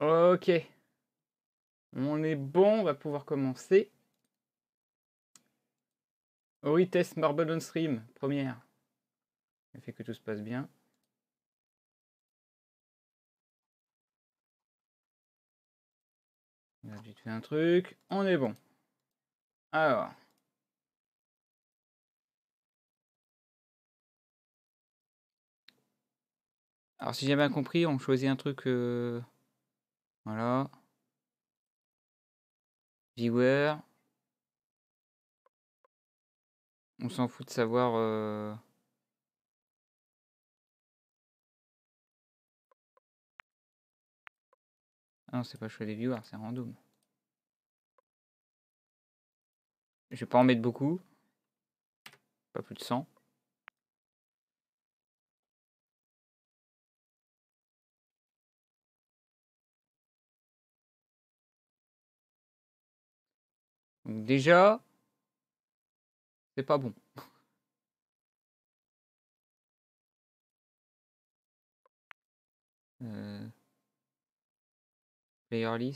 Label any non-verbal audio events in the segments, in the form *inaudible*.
Ok. On est bon, on va pouvoir commencer. Ori test Marble on Stream, première. Ça fait que tout se passe bien. On a vite fait un truc. On est bon. Alors. Alors si j'ai bien compris, on choisit un truc... Euh, voilà. Viewer. On s'en fout de savoir... Euh. Ah non, c'est pas choix des viewers, c'est random. Je vais pas en mettre beaucoup. Pas plus de 100. déjà, c'est pas bon. *laughs* Euh, player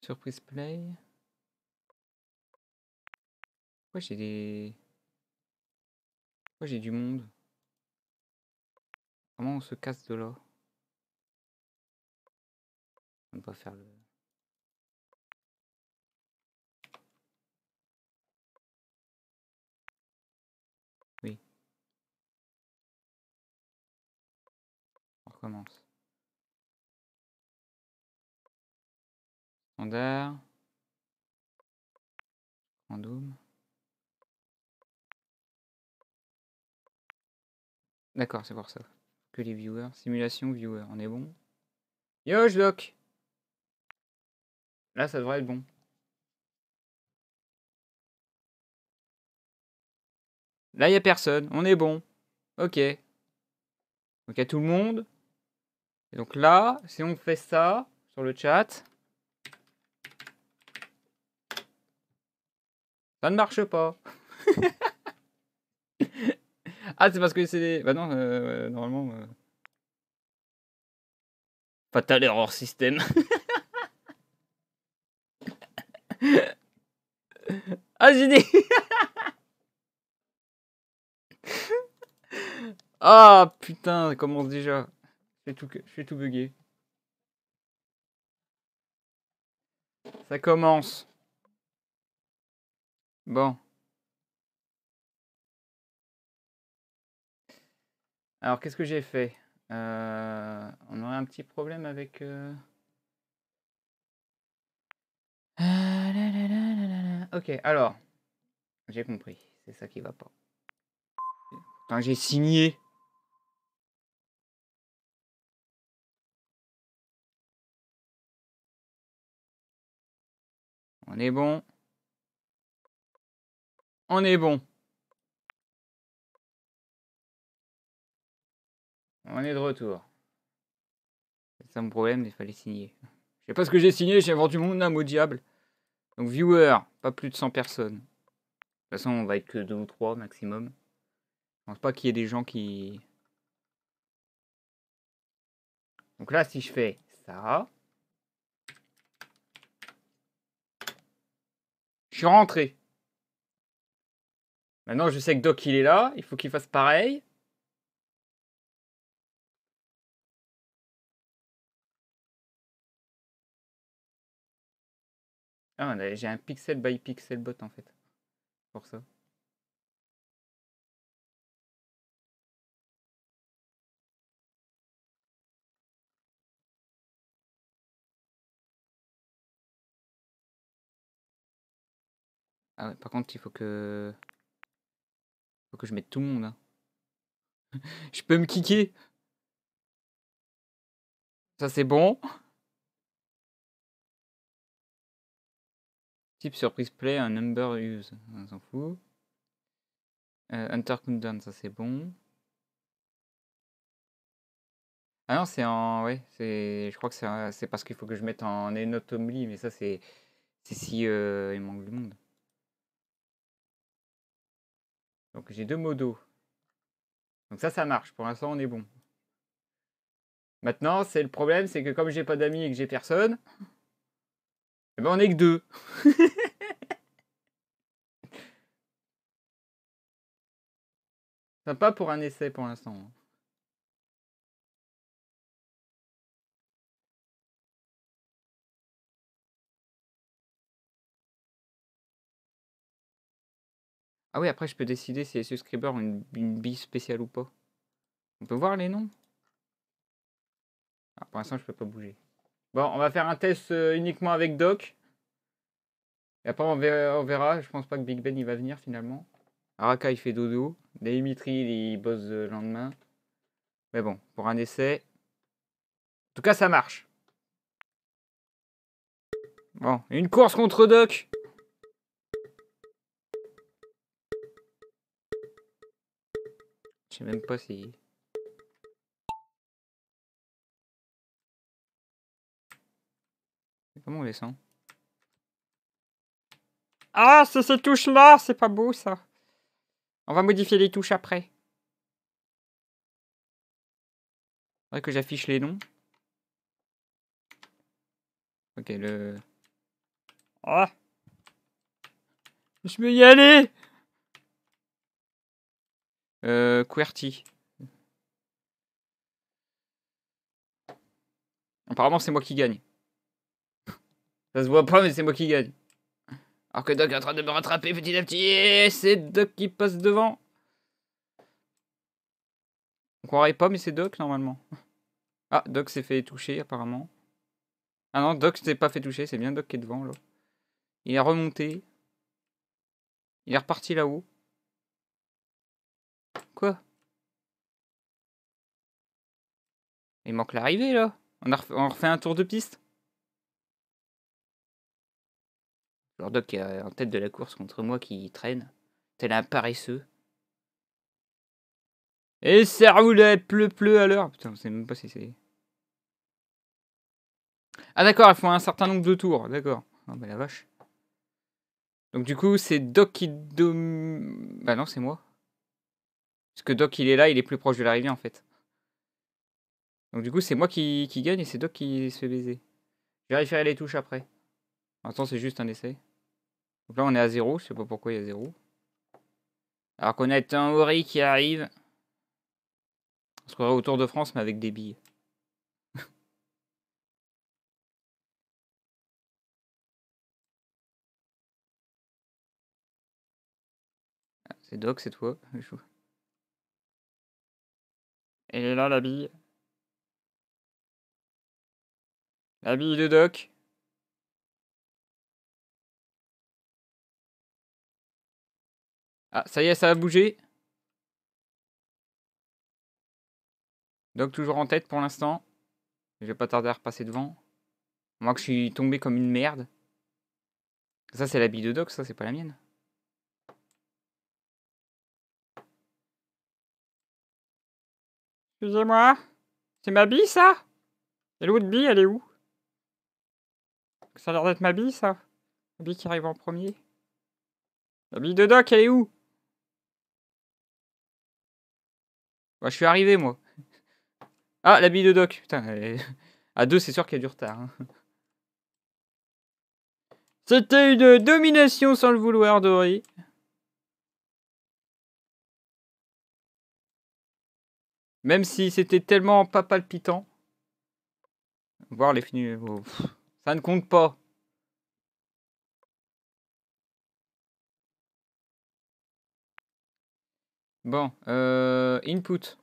Surprise play. Pourquoi j'ai des... Pourquoi j'ai du monde Comment on se casse de là On va faire le... Oui. On recommence. Standard. Random. D'accord, c'est pour ça les viewers. Simulation viewer, on est bon Yo, je Là, ça devrait être bon. Là, il n'y a personne. On est bon. Ok. Donc, à tout le monde. donc là, si on fait ça sur le chat, ça ne marche pas. *laughs* Ah, c'est parce que c'est des. Bah non, euh, normalement. Euh. Fatal error système. *laughs* ah, j'ai *laughs* dit. ah, putain, ça commence déjà. Je tout, je suis tout bugué. Ça commence. Bon. Alors, qu'est-ce que j'ai fait euh, On aurait un petit problème avec... Euh, ah, ok, alors. J'ai compris. C'est ça qui va pas. Putain, j'ai signé On est bon. On est bon. On est de retour. C'est ça mon problème, il fallait signer. Je sais pas ce que j'ai signé, j'ai vendu mon âme au diable. Donc viewer, pas plus de 100 personnes. De toute façon, on va être que 2 ou 3 maximum. Je pense pas qu'il y ait des gens qui... Donc là, si je fais ça... Je suis rentré. Maintenant, je sais que Doc, il est là. Il faut qu'il fasse pareil. Ah, j'ai un pixel by pixel bot en fait. Pour ça. Ah ouais, par contre, il faut que. Faut que je mette tout le monde. Hein. *laughs* je peux me kicker. Ça, c'est bon. Type surprise play, un number use, on s'en fout. Euh, Hunter ça c'est bon. Ah non, c'est en. Ouais, c'est. Je crois que c'est parce qu'il faut que je mette en Enotomly, mais ça c'est. C'est si euh, il manque du monde. Donc j'ai deux modos. Donc ça, ça marche. Pour l'instant, on est bon. Maintenant, c'est le problème, c'est que comme j'ai pas d'amis et que j'ai personne, eh ben on est que deux. Sympa pour un essai pour l'instant. Ah oui, après je peux décider si les subscribers ont une, une bille spéciale ou pas. On peut voir les noms ah, Pour l'instant, je peux pas bouger. Bon, on va faire un test euh, uniquement avec Doc. Et après, on verra, Je pense pas que Big Ben, il va venir, finalement. Araka, il fait dodo. Dimitri, il bosse le lendemain. Mais bon, pour un essai. En tout cas, ça marche. Bon, une course contre Doc. Je sais même pas si... Comment on les Ah, c'est ces touche là C'est pas beau, ça. On va modifier les touches après. Faudrait que j'affiche les noms. Ok, le... Ah Je vais y aller Euh, QWERTY. Apparemment, c'est moi qui gagne. Ça se voit pas, mais c'est moi qui gagne. Alors que Doc est en train de me rattraper petit à petit. c'est Doc qui passe devant. On croirait pas, mais c'est Doc normalement. Ah, Doc s'est fait toucher apparemment. Ah non, Doc s'est pas fait toucher, c'est bien Doc qui est devant là. Il est remonté. Il est reparti là-haut. Quoi Il manque l'arrivée là. On, on refait un tour de piste Alors doc est euh, en tête de la course contre moi qui traîne, tel un paresseux. Et ça à pleu pleu à l'heure. Putain, je sais même pas si c'est. Ah d'accord, il faut un certain nombre de tours, d'accord. Ah bah la vache. Donc du coup, c'est Doc qui dom... Bah non, c'est moi. Parce que Doc, il est là, il est plus proche de l'arrivée, en fait. Donc du coup, c'est moi qui, gagne et c'est Doc qui se fait baiser. vérifier les touches après. Attends, c'est juste un essai. Donc là, on est à 0. Je sais pas pourquoi il y a 0. Alors qu'on a un Ori qui arrive. On se croirait au Tour de France, mais avec des billes. *laughs* C'est Doc, c'est toi. Elle est là, la bille. La bille de Doc. Ah, ça y est, ça a bougé. Doc toujours en tête pour l'instant. Je vais pas tarder à repasser devant. Moi que je suis tombé comme une merde. Ça c'est la bille de Doc, ça c'est pas la mienne. Excusez-moi. C'est ma bille ça Et l'autre bille elle est où Ça a l'air d'être ma bille ça. La bille qui arrive en premier. La bille de Doc elle est où Bah, je suis arrivé, moi. Ah, la bille de Doc. Putain, à deux, c'est sûr qu'il y a du retard. Hein. C'était une domination sans le vouloir, Dory. Même si c'était tellement pas palpitant. Voir les finis. Oh, ça ne compte pas. Bon, euh, input.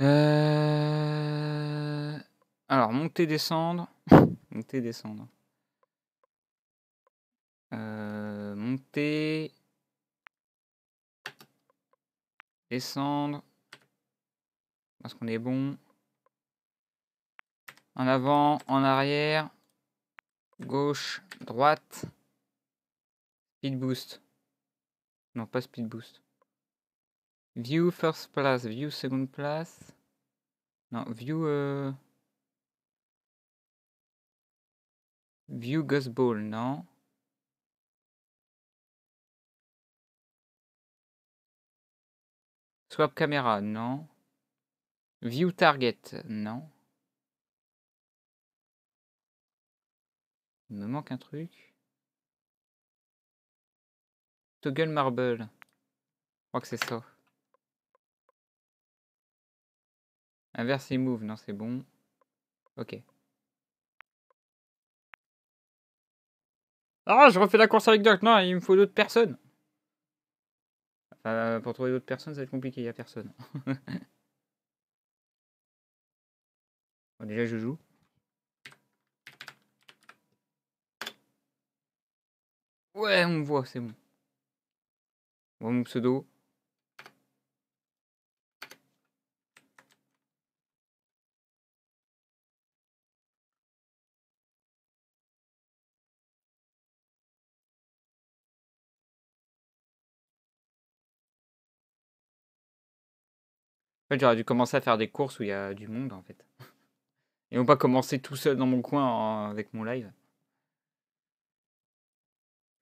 Euh, alors, monter, descendre. *laughs* monter, descendre. Euh, monter. Descendre. Parce qu'on est bon. En avant, en arrière. Gauche, droite. Speed boost. Non, pas speed boost. View first place, view second place. Non, view. Euh, view View Ball, non. Swap camera, non. View target, non. Il me manque un truc. Toggle Marble. Je crois que c'est ça. Inverse move, non c'est bon. Ok. Ah, je refais la course avec Doc. Non, il me faut d'autres personnes. pour trouver d'autres personnes, ça va être compliqué, il n'y a personne. *laughs* déjà, je joue. Ouais, on voit, c'est bon. Moi, mon pseudo. En fait, j'aurais dû commencer à faire des courses où il y a du monde, en fait. Et *laughs* non pas commencer tout seul dans mon coin avec mon live.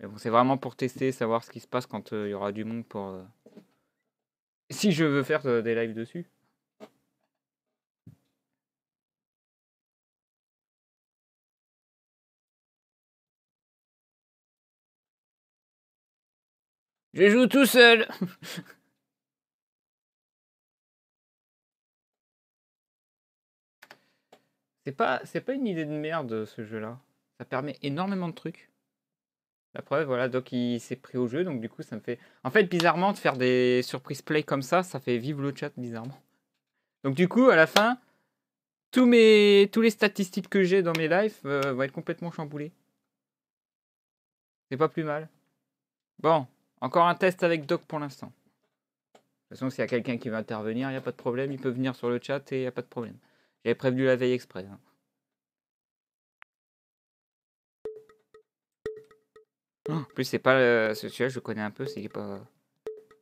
Mais bon, c'est vraiment pour tester, savoir ce qui se passe quand euh, il y aura du monde pour. Euh, si je veux faire euh, des lives dessus. Je joue tout seul. *laughs* c'est pas, pas une idée de merde ce jeu-là. Ça permet énormément de trucs. Après preuve, voilà, Doc il s'est pris au jeu, donc du coup ça me fait. En fait, bizarrement, de faire des surprises play comme ça, ça fait vivre le chat bizarrement. Donc du coup, à la fin, tous mes, tous les statistiques que j'ai dans mes lives euh, vont être complètement chamboulées. C'est pas plus mal. Bon, encore un test avec Doc pour l'instant. De toute façon, s'il y a quelqu'un qui veut intervenir, il n'y a pas de problème. Il peut venir sur le chat et il n'y a pas de problème. J'avais prévu la veille exprès. Hein. en plus, c'est pas le... Euh, sujet je connais un peu, c'est pas,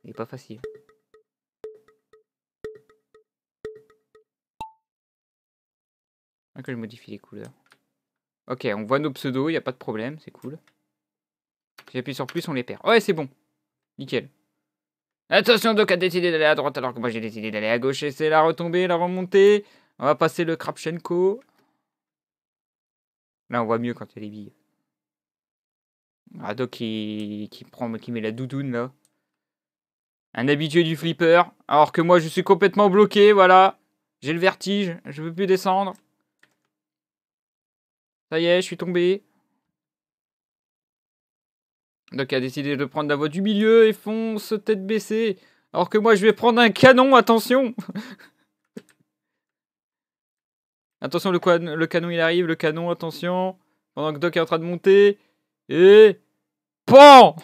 il pas facile. Ah, que je modifie les couleurs. Ok, on voit nos pseudos, il n'y a pas de problème, c'est cool. j'appuie sur plus, on les perd. Ouais, c'est bon. Nickel. Attention, Doc a décidé d'aller à droite alors que moi j'ai décidé d'aller à gauche et c'est la retombée, la remontée. On va passer le Krapchenko. Là, on voit mieux quand il y a les billes. Ah qui, qui, prend, qui met la doudoune là. Un habitué du flipper. Alors que moi je suis complètement bloqué, voilà. J'ai le vertige, je veux plus descendre. Ça y est, je suis tombé. Doc a décidé de prendre la voie du milieu et fonce tête baissée. Alors que moi je vais prendre un canon, attention *laughs* Attention, le, le canon il arrive, le canon, attention. Pendant que Doc est en train de monter. Et. Pan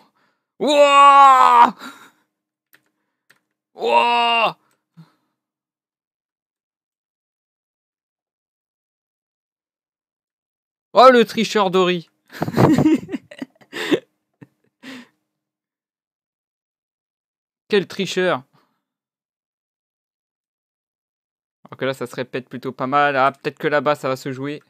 Wouah Wouah Oh le tricheur Dory *laughs* Quel tricheur Alors que là ça se répète plutôt pas mal. Ah peut-être que là-bas ça va se jouer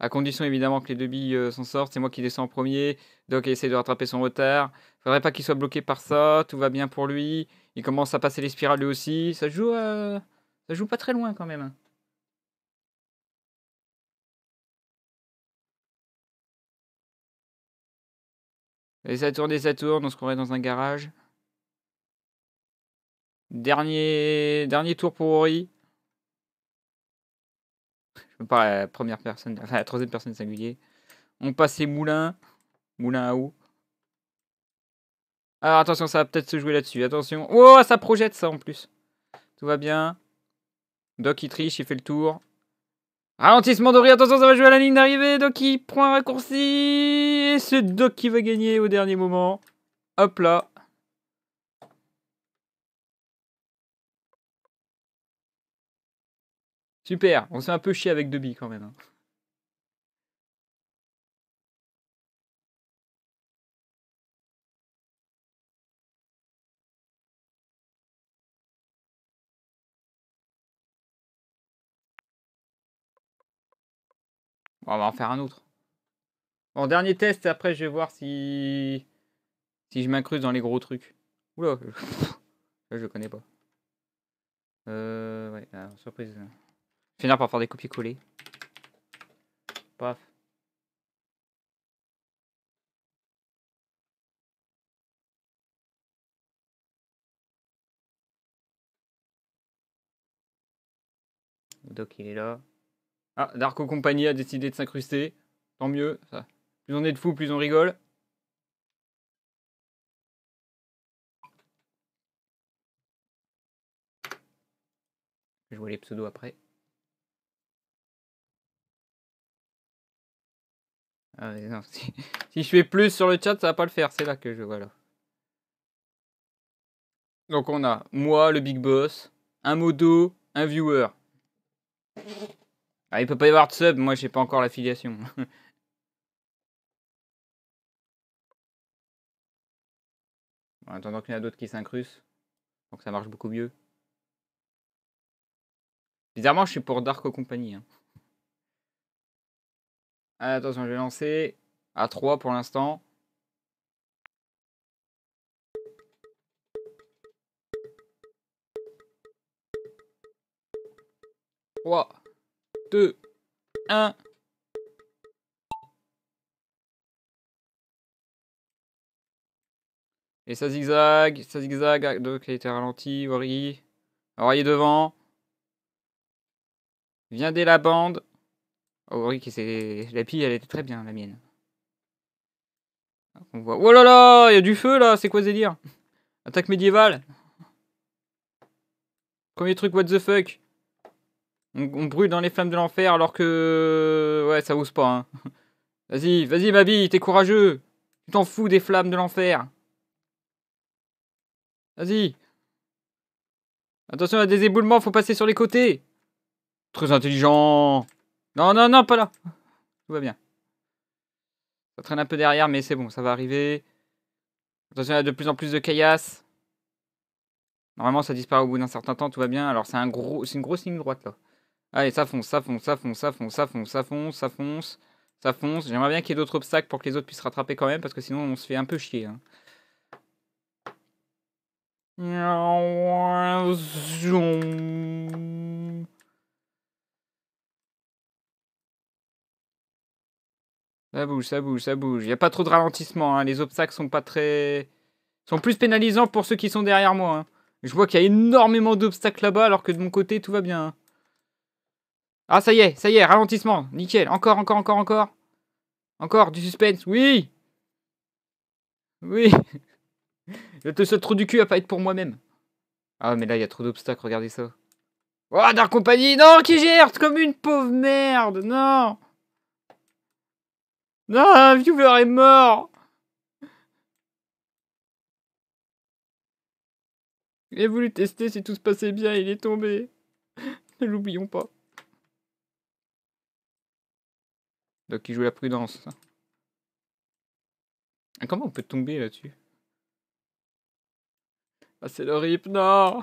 à condition évidemment que les deux billes euh, s'en sortent. C'est moi qui descends en premier. Doc essaie de rattraper son retard. Faudrait pas qu'il soit bloqué par ça. Tout va bien pour lui. Il commence à passer les spirales lui aussi. Ça joue, euh, ça joue pas très loin quand même. Et ça tourne et ça tourne. On se croirait dans un garage. Dernier, dernier tour pour Ori. Pas la première personne, enfin la troisième personne singulier. On passe les moulins, moulins à eau. Alors attention, ça va peut-être se jouer là-dessus. Attention. Oh, ça projette ça en plus. Tout va bien. Doc il triche, il fait le tour. Ralentissement rire, attention, ça va jouer à la ligne d'arrivée. Doc il prend un raccourci. Et c'est Doc qui va gagner au dernier moment. Hop là. Super, on s'est un peu chié avec Debbie quand même. Hein. on va en faire un autre. Bon, dernier test, après je vais voir si si je m'incruse dans les gros trucs. Oula, *laughs* je, je connais pas. Euh, ouais, surprise. Hein. Finir par faire des copier-coller. Paf. Doc, il est là. Ah, Darko Compagnie a décidé de s'incruster. Tant mieux. Ça. Plus on est de fous, plus on rigole. Je vois les pseudos après. Ah, *laughs* si, je fais plus sur le chat, ça va pas le faire. C'est là que je voilà. Donc on a moi, le big boss, un modo, un viewer. Ah, il peut pas y avoir de sub, moi j'ai pas encore l'affiliation. *laughs* en attendant qu'il y en a d'autres qui s'incrustent. Donc ça marche beaucoup mieux. Bizarrement, je suis pour Dark Company. Hein. Ah, attention, je vais lancer à 3 pour l'instant. 3, 2, 1. Et ça zigzag, ça zigzag. Ah, ok, il a été ralenti. Alors il est devant. Il vient dès la bande. Oh oui, la pile, elle était très bien, la mienne. On Oh là là, il y a du feu là, c'est quoi c'est dire Attaque médiévale Premier truc, what the fuck on, brûle dans les flammes de l'enfer alors que... Ouais, ça ose pas. Hein. *laughs* Vas-y, vas-y ma vie, t'es courageux Tu t'en fous des flammes de l'enfer Vas-y Attention à des éboulements, faut passer sur les côtés Très intelligent non, non, non, pas là. Tout va bien. Ça traîne un peu derrière, mais c'est bon, ça va arriver. Attention, il y a de plus en plus de caillasses. Normalement, ça disparaît au bout d'un certain temps, tout va bien. Alors, c'est un gros, une grosse ligne droite, là. Allez, ça fonce, ça fonce, ça fonce, ça fonce, ça fonce, ça fonce, ça fonce, ça fonce. J'aimerais bien qu'il y ait d'autres obstacles pour que les autres puissent rattraper quand même, parce que sinon, on se fait un peu chier. Hein. Ça bouge, ça bouge, ça bouge. Il n'y a pas trop de ralentissement. Hein. Les obstacles sont pas très. sont plus pénalisants pour ceux qui sont derrière moi. Hein. Je vois qu'il y a énormément d'obstacles là-bas, alors que de mon côté, tout va bien. Hein. Ah, ça y est, ça y est, ralentissement. Nickel. Encore, encore, encore, encore. Encore, du suspense. Oui Oui *laughs* Le seul trou du cul à pas être pour moi-même. Ah, mais là, il y a trop d'obstacles, regardez ça. Oh, Dark Company Non, qui gère comme une pauvre merde Non non, ah, viewer est mort Il a voulu tester si tout se passait bien, il est tombé. ne l'oublions pas. Donc il joue la prudence. comment on peut tomber là-dessus ah, C'est le rip, non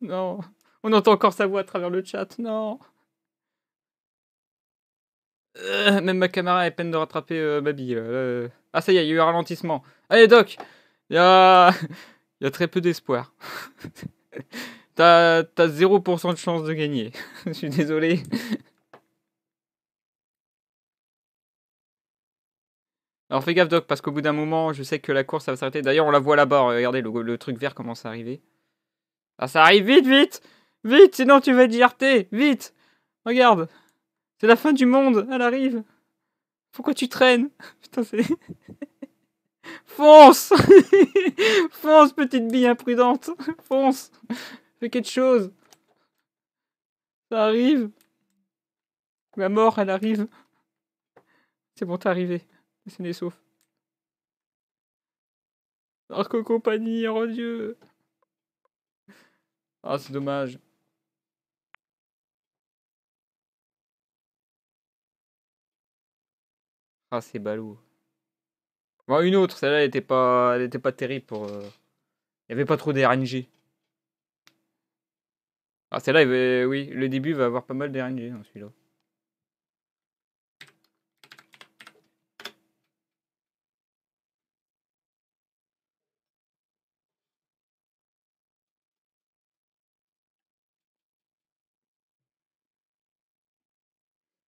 Non On entend encore sa voix à travers le chat, non euh, même ma caméra a peine de rattraper euh, ma bille ah, ça y est, il y a eu un ralentissement. Allez, Doc Il y a... *laughs* très peu d'espoir. *laughs* T'as 0% de chance de gagner. *laughs* Je suis désolé. Alors fais gaffe, Doc, parce qu'au bout d'un moment, je sais que la course, va s'arrêter. D'ailleurs, on la voit là-bas. Regardez, le, le, truc vert commence à arriver. Ah, ça arrive vite, vite Vite, sinon tu vas être jarté Vite Regarde c'est la fin du monde, elle arrive. Pourquoi tu traînes *laughs* Putain, c'est. *laughs* Fonce *laughs* Fonce, petite bille imprudente Fonce Fais quelque chose Ça arrive Ma mort, elle arrive C'est bon, t'es arrivé. C'est des sauf. Arco Compagnie, oh Dieu Ah, c'est dommage. Ah, c'est Balou. Bon, une autre, celle-là, elle était pas, elle était pas terrible pour. Euh, il n'y avait pas trop d'RNG. Ah, celle-là, oui, le début va avoir pas mal d'RNG, hein, celui-là.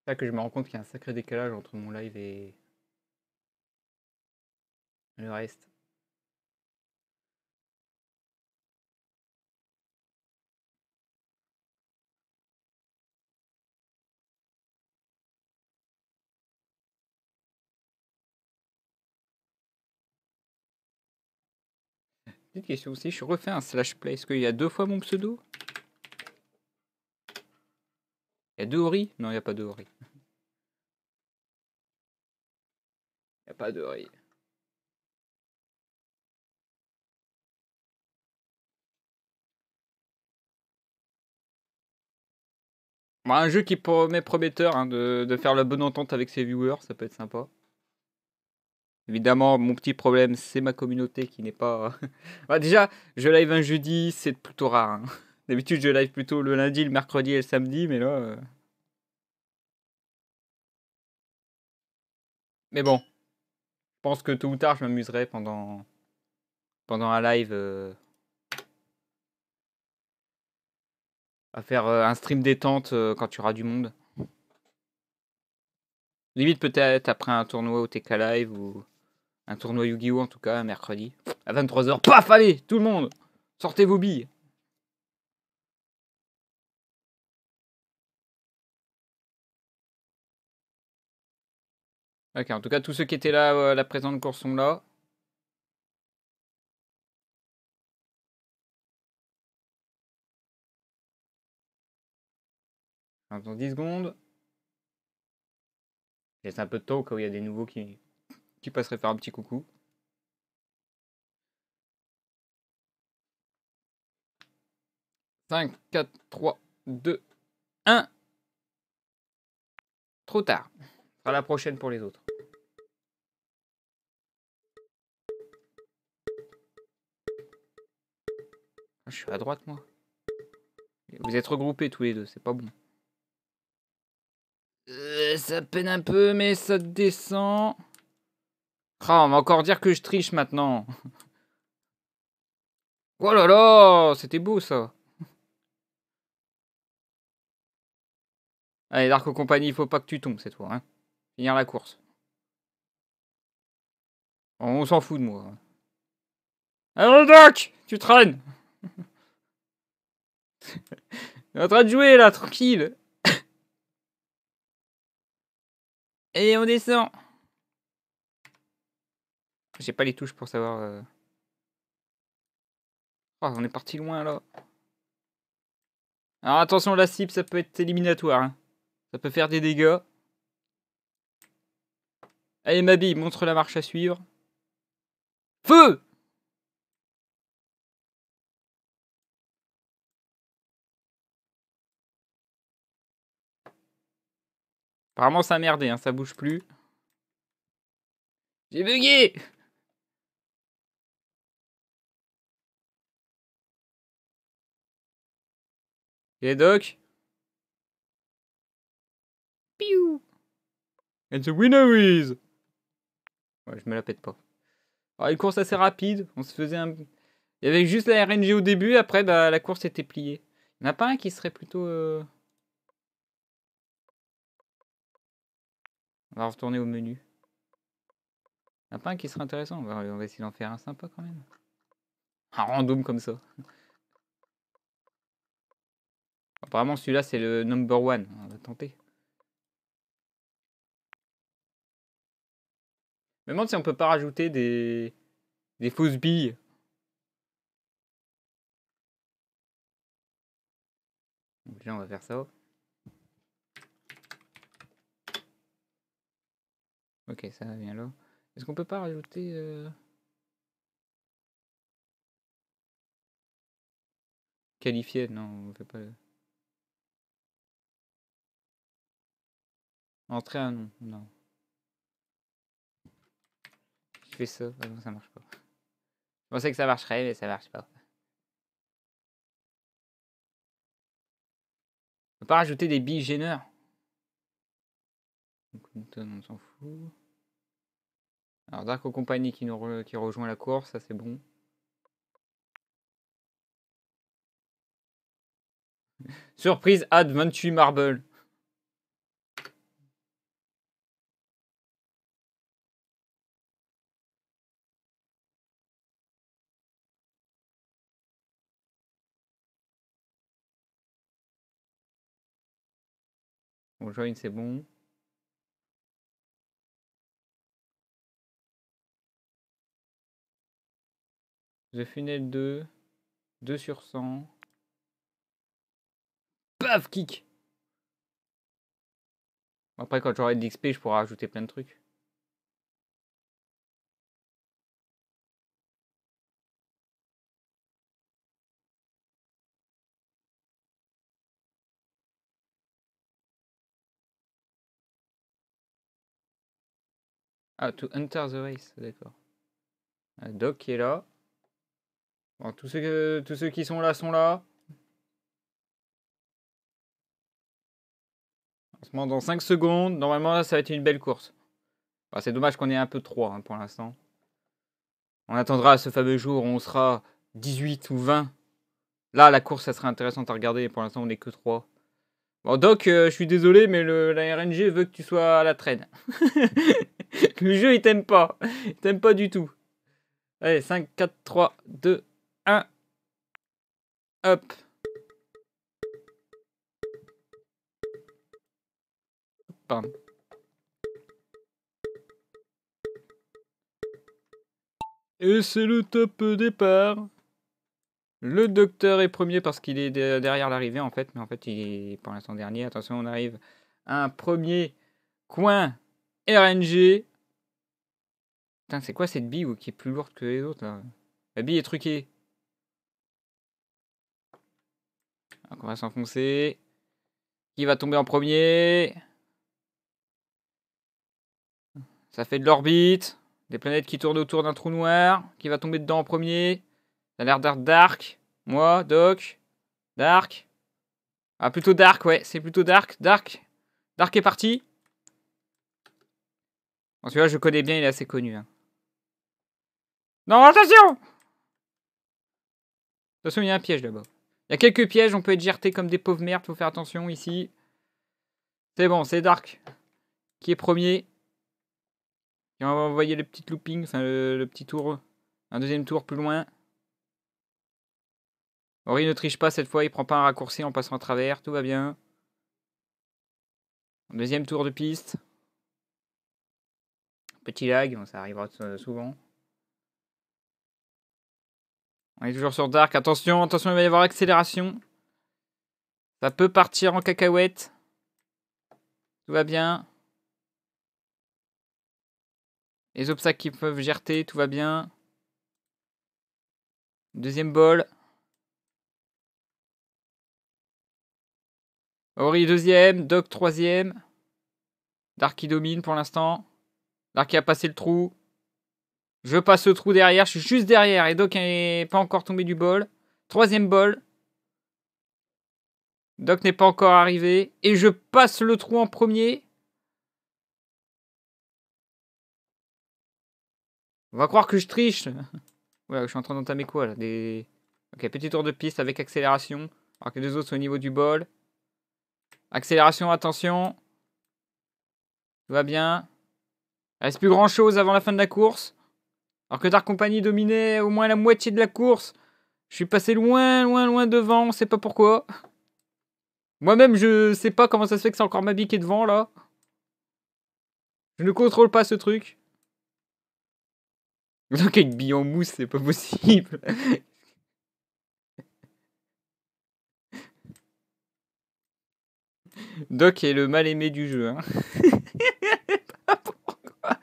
C'est là que je me rends compte qu'il y a un sacré décalage entre mon live et le reste. Petite question aussi, je refais un slash play. Est-ce qu'il y a deux fois mon pseudo Il y a deux Ori Non, il n'y a pas de Ori. Il a pas de Ori. un jeu qui promet prometteur hein, de, de, faire la bonne entente avec ses viewers, ça peut être sympa. Évidemment, mon petit problème, c'est ma communauté qui n'est pas. *laughs* Bah, déjà, je live un jeudi, c'est plutôt rare. Hein. D'habitude, je live plutôt le lundi, le mercredi et le samedi, mais là. Euh. Mais bon, je pense que tôt ou tard, je m'amuserai pendant pendant un live euh, à faire euh, un stream détente quand tu auras du monde. Limite peut-être après un tournoi au TK Live ou un tournoi Yu-Gi-Oh en tout cas, mercredi. À 23h, paf, allez, tout le monde, sortez vos billes. Ok, en tout cas, tous ceux qui étaient là euh, la présente course sont là. Dans 10 secondes. C'est un peu de temps au il y a des nouveaux qui, qui passeraient faire un petit coucou. 5, 4, 3, 2, 1. Trop tard. Ce sera la prochaine pour les autres. Ah, je suis à droite, moi. Vous êtes regroupés tous les deux, c'est pas bon. Euh, ça peine un peu, mais ça descend. Ah, on va encore dire que je triche maintenant. *laughs* oh là là, c'était beau ça. *laughs* Allez, Dark Compagnie, il faut pas que tu tombes cette fois. Hein. Finir la course. On s'en fout de moi. Allez, Doc, tu traînes on *laughs* est en train de jouer là, tranquille. *coughs* Et on descend. J'ai pas les touches pour savoir. Euh. Oh, on est parti loin là. Alors attention, la cible, ça peut être éliminatoire. Hein. Ça peut faire des dégâts. Allez, Mabi, montre la marche à suivre. Feu Apparemment, ça a merdé, hein, ça bouge plus. J'ai bugué Et Doc Piou And the winner is Ouais, je me la pète pas. une ah, course assez rapide, on se faisait un... Il y avait juste la RNG au début, après, bah, la course était pliée. Il n'y en a pas un qui serait plutôt... Euh, On va retourner au menu. Il n'y a pas un qui serait intéressant. On va, essayer d'en faire un sympa quand même. Un random comme ça. Apparemment, celui-là, c'est le number one. On va tenter. Je me demande si on peut pas rajouter des, des fausses billes. on va faire ça. Ok, ça va bien là. Est-ce qu'on peut pas rajouter... Euh, Qualifié, non, on fait pas... Entrer un nom, non. Je fais ça, ah non, ça marche pas. Je pensais que ça marcherait, mais ça marche pas. On peut pas rajouter des billes gêneurs. on s'en fout. Alors Dark Compagnie qui, nous qui rejoint la course, ça c'est bon. *laughs* Surprise, ad 28 marbles. Bon, join, c'est bon. The Funnel 2, 2 sur 100. Paf, kick Après, quand j'aurai de l'XP, je pourrai ajouter plein de trucs. Ah, to enter the race, d'accord. Euh, Doc qui est là. Bon, tous, ceux, tous ceux qui sont là sont là. moment, dans 5 secondes. Normalement, ça va être une belle course. c'est dommage qu'on ait un peu 3, hein, pour l'instant. On attendra ce fameux jour où on sera 18 ou 20. Là, la course, ça serait intéressante à regarder. Pour l'instant, on n'est que 3. Bon, Doc, euh, je suis désolé, mais la RNG veut que tu sois à la traîne. *laughs* le jeu, il t'aime pas. Il t'aime pas du tout. Allez, 5, 4, 3, 2, 1. Hop. Pardon. Et c'est le top départ. Le docteur est premier parce qu'il est derrière l'arrivée en fait, mais en fait il est pour l'instant dernier. Attention, on arrive à un premier coin RNG. Putain, c'est quoi cette bille qui est plus lourde que les autres là La bille est truquée. on va s'enfoncer. Qui va tomber en premier Ça fait de l'orbite. Des planètes qui tournent autour d'un trou noir. Qui va tomber dedans en premier Ça a l'air d'être Dark. Moi, Doc. Dark. Ah, plutôt Dark, ouais. C'est plutôt Dark. Dark. Dark est parti. Bon, celui-là, je connais bien, il est assez connu. Hein. Non, attention Attention, il y a un piège là-bas. Il y a quelques pièges, on peut être jeté comme des pauvres merdes, faut faire attention ici. C'est bon, c'est Dark qui est premier. on va envoyer le petit looping, enfin le, petit tour, un deuxième tour plus loin. Ori ne triche pas cette fois, il prend pas un raccourci en passant à travers, tout va bien. Deuxième tour de piste. Petit lag, ça arrivera souvent. On est toujours sur Dark. Attention, attention, il va y avoir accélération. Ça peut partir en cacahuète. Tout va bien. Les obstacles qui peuvent gerter, tout va bien. Deuxième bol. Ori deuxième, Doc troisième. Dark qui domine pour l'instant. Dark qui a passé le trou. Je passe le trou derrière. Je suis juste derrière. Et Doc n'est pas encore tombé du bol. Troisième bol. Doc n'est pas encore arrivé. Et je passe le trou en premier. On va croire que je triche. *laughs* Ouais, je suis en train d'entamer quoi là Des... Ok, petit tour de piste avec accélération. Alors que les autres sont au niveau du bol. Accélération, attention. Tout va bien. Il reste plus grand chose avant la fin de la course. Alors que Dark Company dominait au moins la moitié de la course, je suis passé loin, loin, loin devant, on sait pas pourquoi. Moi-même, je sais pas comment ça se fait que c'est encore Mabi qui est devant, là. Je ne contrôle pas ce truc. *laughs* Donc avec bille en mousse, c'est pas possible. *laughs* Doc est le mal aimé du jeu. Hein. *laughs* Pourquoi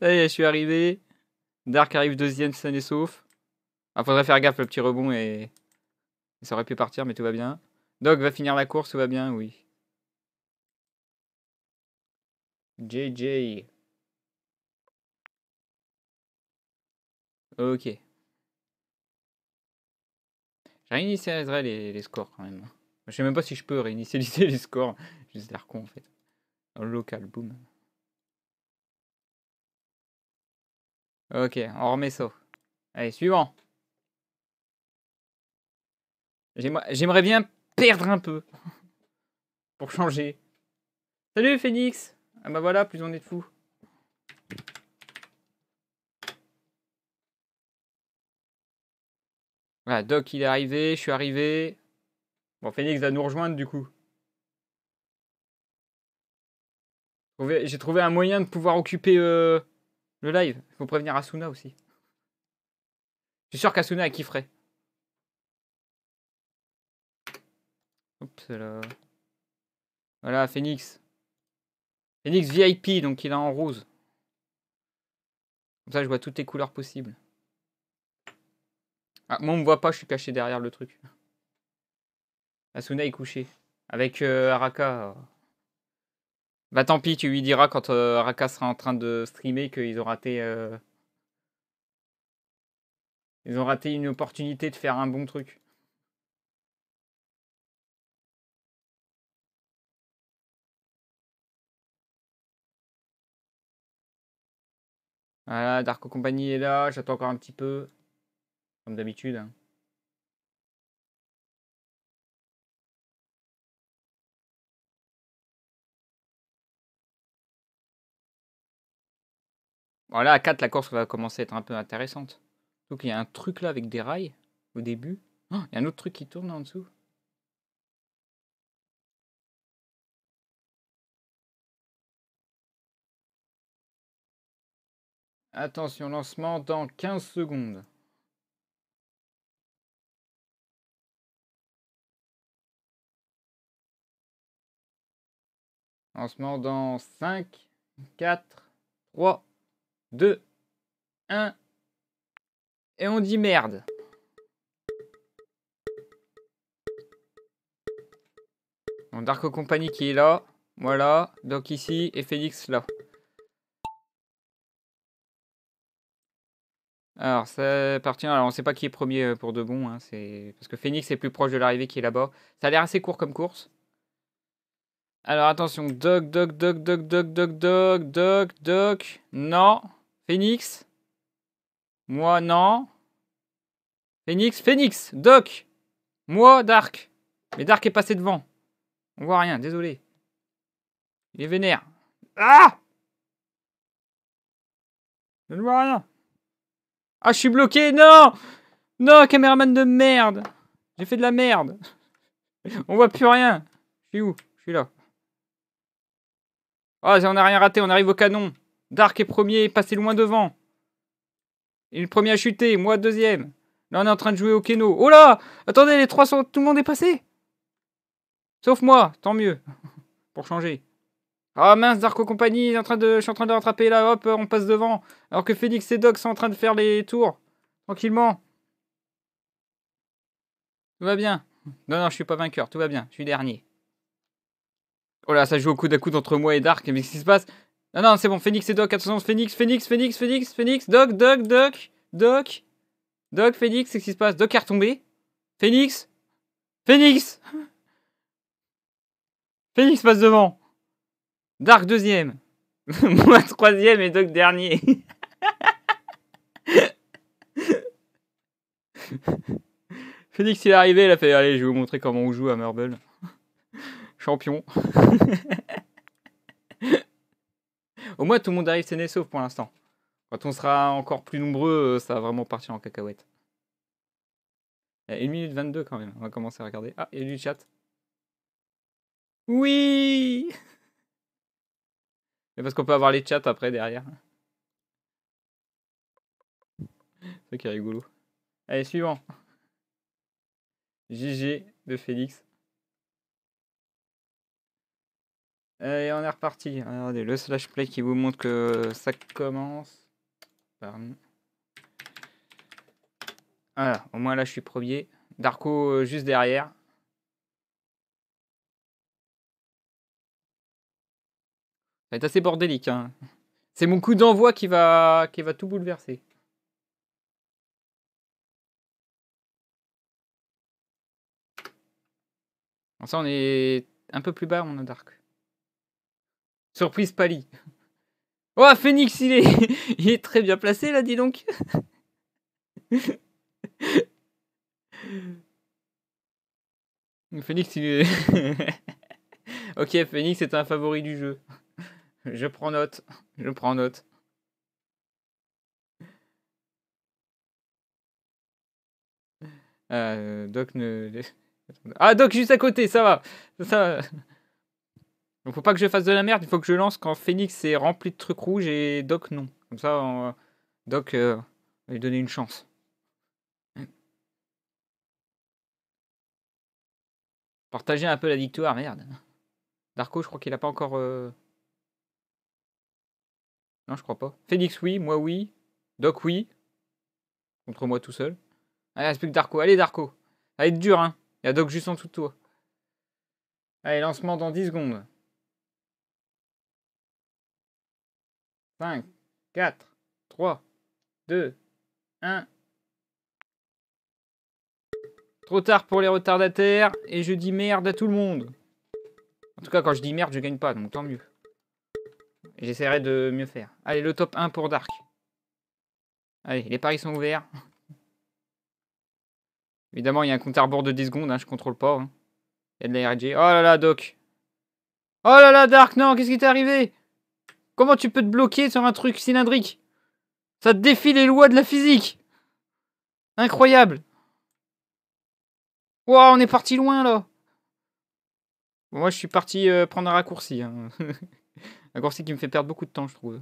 je suis arrivé. Dark arrive deuxième, sain et sauf. Ah, faudrait faire gaffe, le petit rebond et... Ça aurait pu partir, mais tout va bien. Dog va finir la course, tout va bien, oui. JJ. Ok. Je réinitialiserai les, scores quand même. Je sais même pas si je peux réinitialiser *laughs* les scores. Juste l'air con en fait. local, boom. Ok, on remet ça. Allez, suivant. J'aimerais bien perdre un peu. *laughs* Pour changer. Salut Phoenix Ah bah voilà, plus on est de fous. Voilà, Doc il est arrivé, je suis arrivé. Bon, Phoenix va nous rejoindre du coup. J'ai trouvé un moyen de pouvoir occuper... Euh, le live, faut prévenir Asuna aussi. Je suis sûr qu'Asuna, a kifferait. Oups, là. Voilà, Phoenix. Phoenix VIP, donc il est en rose. Comme ça, je vois toutes les couleurs possibles. Ah, moi, on me voit pas, je suis caché derrière le truc. Asuna est couché. Avec euh, Araka. Bah tant pis, tu lui diras quand euh, Raka sera en train de streamer qu'ils ont raté. Euh, ils ont raté une opportunité de faire un bon truc. Voilà, Darko Company est là, j'attends encore un petit peu, comme d'habitude. Hein. là, à 4, la course va commencer à être un peu intéressante. Donc, il y a un truc là avec des rails au début. Oh, il y a un autre truc qui tourne en dessous. Attention, lancement dans 15 secondes. Lancement dans 5, 4, 3, 2, 1. Et on dit merde. Bon, Darko Company qui est là. Voilà Doc ici. Et Phoenix là. Alors, ça appartient. Alors, on sait pas qui est premier euh, pour de bon. Hein, c'est parce que Phoenix est plus proche de l'arrivée qui est là-bas. Ça a l'air assez court comme course. Alors, attention. Doc, doc, doc, doc, doc, doc, doc, doc, doc. Non. Phoenix Moi, non. Phoenix, Phoenix, Doc Moi, Dark Mais Dark est passé devant. On voit rien, désolé. Il est vénère. Ah Je ne vois rien. Ah, je suis bloqué, non Non, caméraman de merde J'ai fait de la merde. *laughs* on voit plus rien. Je suis où Je suis là. Ah, oh, on n'a rien raté, on arrive au canon. Dark est premier, passé loin devant. Il est le premier à chuter, moi deuxième. Là, on est en train de jouer au Keno. Oh là Attendez, les trois sont. Tout le monde est passé Sauf moi, tant mieux. *laughs* Pour changer. Ah mince, dark Compagnie, est en train de... je suis en train de rattraper là, hop, on passe devant. Alors que Phoenix et Doc sont en train de faire les tours. Tranquillement. Tout va bien. Non, non, je suis pas vainqueur, tout va bien, je suis dernier. Oh là, ça joue au coup à coup entre moi et Dark, mais qu'est-ce qui se passe non, non, c'est bon, Phoenix et Doc, attention, Phoenix, Phoenix, Phoenix, Phoenix, Phoenix, Doc, Doc, Doc, Doc, Doc, Phoenix, qu'est-ce qui se passe Doc est retombé Phoenix Phoenix Phoenix passe devant Dark deuxième *laughs* Moi troisième et Doc dernier *laughs* Phoenix il est arrivé, il a fait allez je vais vous montrer comment on joue à Marble. *laughs* Champion au moins, tout le monde arrive c'est né sauf pour l'instant. Quand on sera encore plus nombreux, euh, ça va vraiment partir en cacahuète. Il y a 1 minute 22 quand même. On va commencer à regarder. Ah, il y a du chat. Oui *laughs* Mais parce qu'on peut avoir les chats après derrière. C'est qui est rigolo. Allez, suivant. GG de Félix. Et on est reparti. Regardez, le slash play qui vous montre que ça commence. Voilà, au moins là je suis premier. Darko euh, juste derrière. Ça assez bordélique. Hein. C'est mon coup d'envoi qui va, qui va tout bouleverser. Ça, on est un peu plus bas, on a Dark. Surprise Pali. Oh, Phoenix, il est, *laughs* il est très bien placé là, dis donc. Phoenix, il est. *laughs* ok, Phoenix est un favori du jeu. Je prends note. Je prends note. Euh, Doc ne. *laughs* Ah, Doc juste à côté, ça va. Ça va. Donc faut pas que je fasse de la merde, il faut que je lance quand Phoenix est rempli de trucs rouges et Doc non. Comme ça, euh, Doc, euh, va lui donner une chance. Partager un peu la victoire, merde. Darko, je crois qu'il a pas encore... Euh, non, je crois pas. Phoenix, oui. Moi, oui. Doc, oui. Contre moi tout seul. Allez, ah, c'est plus Darko. Allez, Darko. Ça va être dur, hein. Il y a Doc juste en dessous de toi. Allez, lancement dans 10 secondes. 5, 4, 3, 2, 1. Trop tard pour les retardataires et je dis merde à tout le monde. En tout cas, quand je dis merde, je gagne pas, donc tant mieux. J'essaierai de mieux faire. Allez, le top 1 pour Dark. Allez, les paris sont ouverts. *laughs* Évidemment, il y a un compte à rebours de 10 secondes, hein, je contrôle pas. Hein. Il y a de la RG. Oh là là, Doc. Oh là là, Dark, non, qu'est-ce qui t'est arrivé Comment tu peux te bloquer sur un truc cylindrique Ça défie les lois de la physique Incroyable Waouh, on est parti loin là Moi je suis parti euh, prendre un raccourci. Hein. *laughs* un raccourci qui me fait perdre beaucoup de temps je trouve.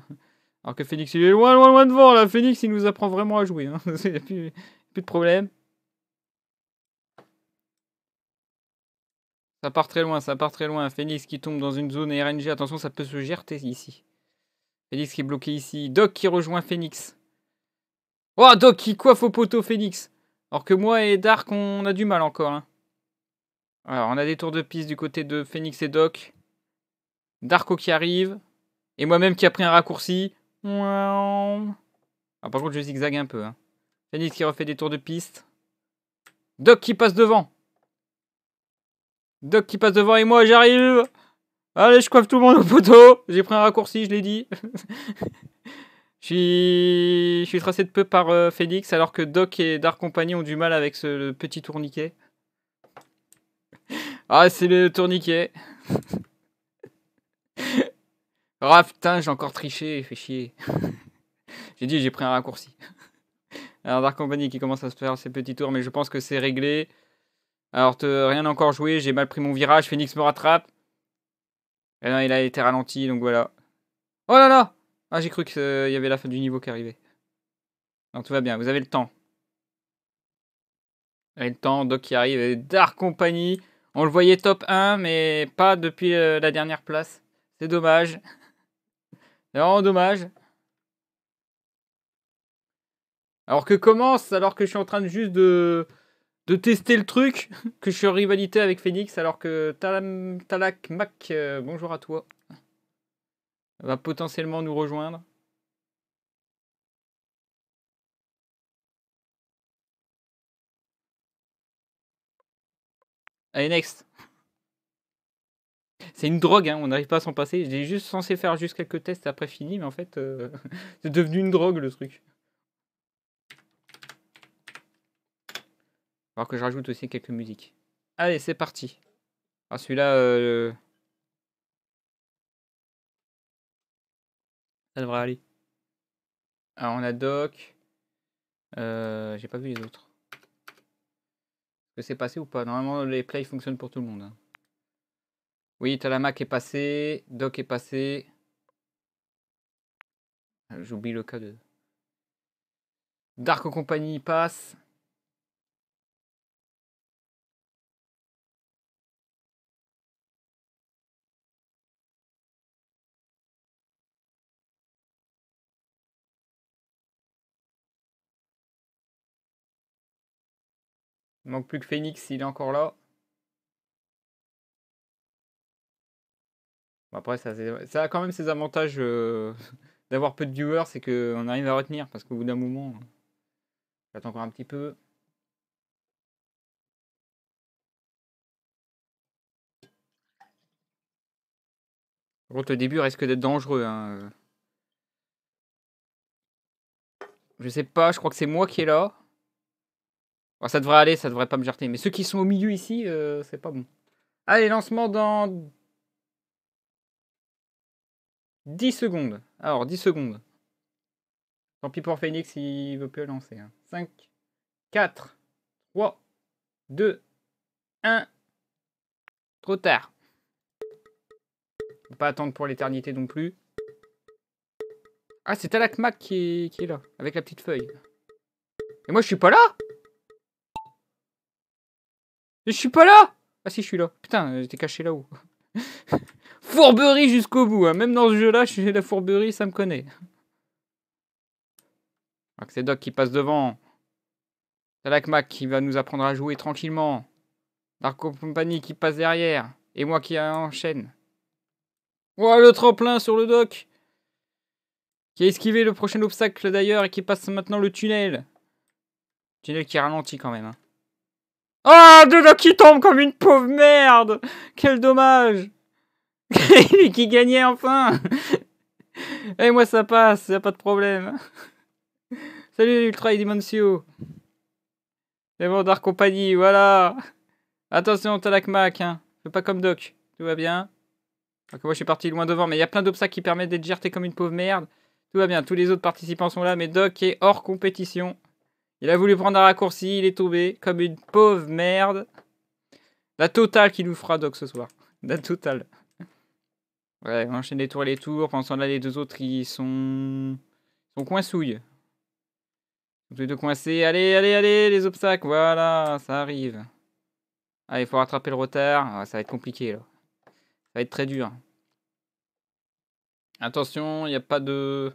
Alors que Phoenix il est loin loin loin devant là. Phoenix il nous apprend vraiment à jouer. n'y hein. *laughs* a plus, plus de problème. Ça part très loin, ça part très loin. Phoenix qui tombe dans une zone RNG. Attention, ça peut se gerter ici. Fénix qui est bloqué ici. Doc qui rejoint Phoenix. Oh, Doc qui coiffe au poteau Phoenix. Alors que moi et Dark, on a du mal encore. Hein. Alors, on a des tours de piste du côté de Phoenix et Doc. Darko qui arrive. Et moi-même qui a pris un raccourci. Ah par contre, je zigzague un peu. Hein. Phoenix qui refait des tours de piste. Doc qui passe devant. Doc qui passe devant et moi, j'arrive. Allez, je coiffe tout le monde au poteau. J'ai pris un raccourci, je l'ai dit. *laughs* je, suis... tracé de peu par Phoenix euh, alors que Doc et Dark Company ont du mal avec ce petit tourniquet. ah, c'est le tourniquet. ah, *laughs* putain, j'ai encore triché, fait chier. *laughs* j'ai dit, j'ai pris un raccourci. Alors, Dark Company qui commence à se faire ses petits tours, mais je pense que c'est réglé. Alors, rien encore joué, j'ai mal pris mon virage, Phoenix me rattrape. Et eh il a été ralenti, donc voilà. Oh là là Ah, j'ai cru qu'il y avait la fin du niveau qui arrivait. Donc tout va bien, vous avez le temps. Vous le temps, Doc qui arrive, et Dark Company. On le voyait top 1, mais pas depuis euh, la dernière place. C'est dommage. *laughs* C'est vraiment dommage. Alors que commence, alors que je suis en train de juste de de tester le truc, que je suis en rivalité avec Phoenix, alors que Talak Mac, euh, bonjour à toi, va potentiellement nous rejoindre. Allez, next. C'est une drogue, hein, on n'arrive pas à s'en passer. J'ai juste censé faire juste quelques tests après fini, mais en fait, euh, *laughs* c'est devenu une drogue le truc. Alors que je rajoute aussi quelques musiques. Allez, c'est parti. Ah, celui-là... Euh... Ça devrait aller. Alors, on a Doc. Euh, j'ai pas vu les autres. ce que c'est passé ou pas Normalement, les plays fonctionnent pour tout le monde. Hein. Oui, Talamac est passé. Doc est passé. Euh, j'oublie le cas de... Dark Company passe. Il manque plus que Phoenix il est encore là. après, ça, a quand même ses avantages euh, *laughs* d'avoir peu de viewers, c'est qu'on arrive à retenir parce qu'au bout d'un moment, j'attends encore un petit peu. Par contre, le début risque d'être dangereux. Hein. Euh. Je sais pas, je crois que c'est moi qui est là ça devrait aller, ça devrait pas me jarter. Mais ceux qui sont au milieu ici, euh, c'est pas bon. Allez, lancement dans 10 secondes. Alors, 10 secondes. Tant pis pour Phoenix, il veut plus lancer. 5, 4, 3, 2, 1. Trop tard. peut pas attendre pour l'éternité non plus. Ah, c'est Talakmak qui qui est là, avec la petite feuille. Et moi, je suis pas là je suis pas là Ah si, je suis là. Putain, euh, j'étais caché là-haut. *laughs* fourberie jusqu'au bout. Hein. Même dans ce jeu-là, je suis la fourberie, ça me connaît. C'est Doc qui passe devant. Talak Mac qui va nous apprendre à jouer tranquillement. Darko Company qui passe derrière. Et moi qui enchaîne. Ouah, le tremplin sur le doc Qui a esquivé le prochain obstacle d'ailleurs et qui passe maintenant le tunnel. Tunnel qui ralentit quand même. Hein. Ah, oh, qui tombe comme une pauvre merde Quel dommage Lui *laughs* qui gagnait enfin Et eh, moi ça passe, y a pas de problème. Salut Ultra Dimensio Les bon, Dark voilà Attention, Talakmac, hein. Fais pas comme Doc, tout va bien. que moi je suis parti loin devant, mais il y a plein d'obstacles qui permettent d'être jerté comme une pauvre merde. Tout va bien, tous les autres participants sont là, mais Doc est hors compétition. Il a voulu prendre un raccourci, il est tombé comme une pauvre merde. La totale qui nous fera Doc ce soir. *laughs* La totale. Ouais, enchaîne les tours et les tours. Pensant là, les deux autres, ils sont. Ils sont coinsouilles. Tous les deux coincés. Allez, allez, allez, les obstacles. Voilà, ça arrive. Allez, ah, il faut rattraper le retard. Ah, ça va être compliqué là. Ça va être très dur. Attention, il n'y a pas de.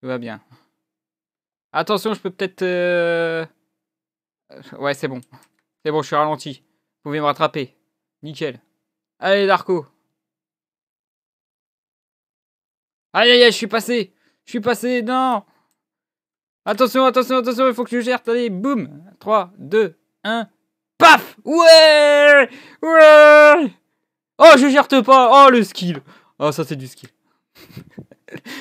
Tout va bien. Attention, je peux peut-être... Euh, ouais, c'est bon. C'est bon, je suis ralenti. Vous pouvez me rattraper. Nickel. Allez, Darko. Aïe, aïe, aïe, je suis passé. Je suis passé, non. Attention, attention, attention, il faut que je gère. Allez, boum. 3, 2, 1. Paf Ouais Ouais Oh, je gère pas. Oh, le skill. Oh, ça, c'est du skill. *laughs*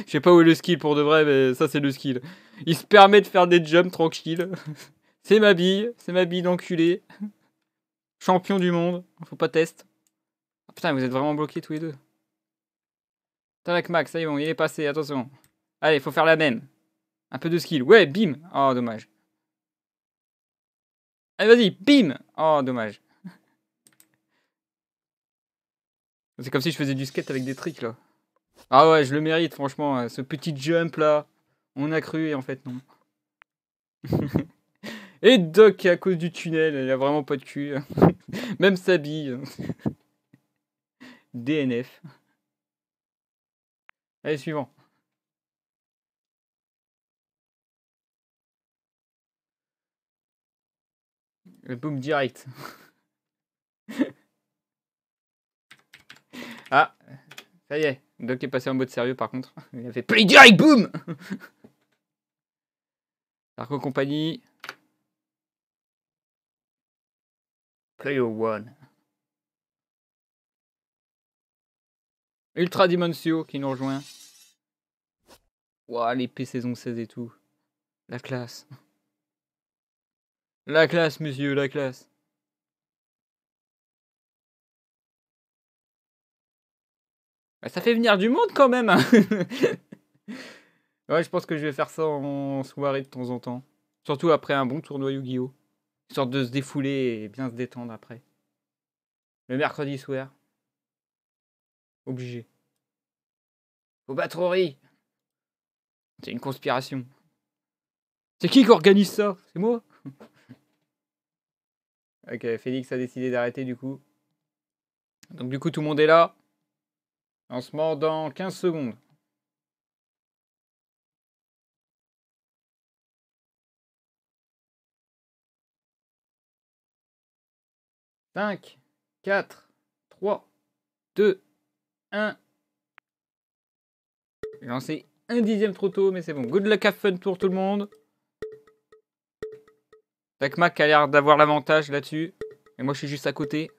Je sais pas où est le skill pour de vrai, mais ça, c'est le skill. Il se permet de faire des jumps tranquille *laughs* C'est ma bille, c'est ma bille d'enculé. Champion du monde, faut pas test. Ah, putain, vous êtes vraiment bloqués tous les deux. avec Max, ça y est, bon, il est passé, attention. Allez, faut faire la même. Un peu de skill. Ouais, bim Oh, dommage. Allez, vas-y, bim Oh, dommage. *laughs* C'est comme si je faisais du skate avec des tricks, là. Ah ouais, je le mérite, franchement, hein, ce petit jump, là. On a cru et en fait non. *laughs* et Doc à cause du tunnel, elle a vraiment pas de cul. *laughs* Même sa bille. *laughs* DNF. Allez, suivant. Le boom direct. ah, ça y est, Doc est passé en mode sérieux par contre. *laughs* Il a fait play direct, boum *laughs* Arco Compagnie Player One. Ultra Dimensio qui nous rejoint. Waouh, l'épée saison 16 et tout. La classe. La classe, monsieur, la classe. Bah, ça fait venir du monde quand même. *laughs* ouais, je pense que je vais faire ça en soirée de temps en temps. Surtout après un bon tournoi Yu-Gi-Oh! Sorte de se défouler et bien se détendre après. Le mercredi soir. Obligé. Faut trop C'est une conspiration. C'est qui qui organise ça C'est moi *laughs* Ok, Félix a décidé d'arrêter du coup. Donc du coup tout le monde est là. Lancement dans 15 secondes. 5, 4, 3, 2, 1. J'ai lancé un dixième trop tôt, mais c'est bon. Good luck have fun pour tout le monde. Tak Mac a l'air d'avoir l'avantage là-dessus. Et moi je suis juste à côté.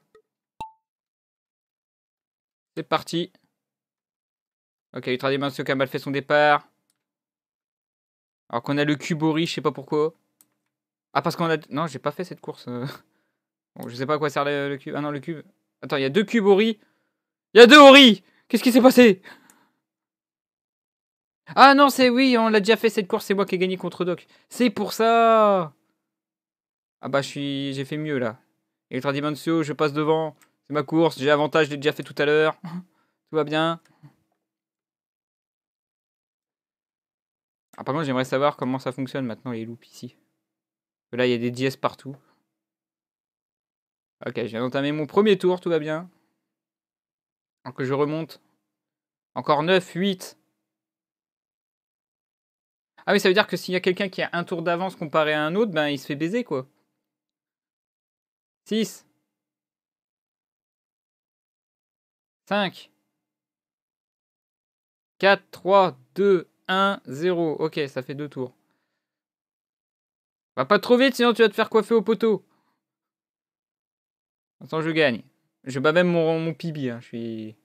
C'est parti Ok, Ultra Dimension qui a mal fait son départ. Alors qu'on a le Cubori, je sais pas pourquoi. Ah, parce qu'on a... Non, j'ai pas fait cette course. Euh. *laughs* bon, je sais pas à quoi sert le, cube. Ah non, le cube. Attends, il y a deux Ori Il y a deux Ori Qu'est-ce qui s'est passé Ah non, c'est... Oui, on l'a déjà fait cette course. C'est moi qui ai gagné contre Doc. C'est pour ça Ah bah, je suis... J'ai fait mieux, là. Ultra Dimensio, je passe devant. C'est ma course. J'ai avantage, je l'ai déjà fait tout à l'heure. *laughs* tout va bien. Ah, par contre, j'aimerais savoir comment ça fonctionne maintenant les loops ici. Là, il y a des dièses partout. Ok, je viens d'entamer mon premier tour, tout va bien. Alors que je remonte. Encore 9, 8. Ah oui, ça veut dire que s'il y a quelqu'un qui a un tour d'avance comparé à un autre, ben il se fait baiser quoi. 6. 5. 4, 3, 2, 1-0. Ok, ça fait deux tours. Va pas trop vite, sinon tu vas te faire coiffer au poteau. Attends, je gagne. Je bats même mon, mon pibi. Hein. Je suis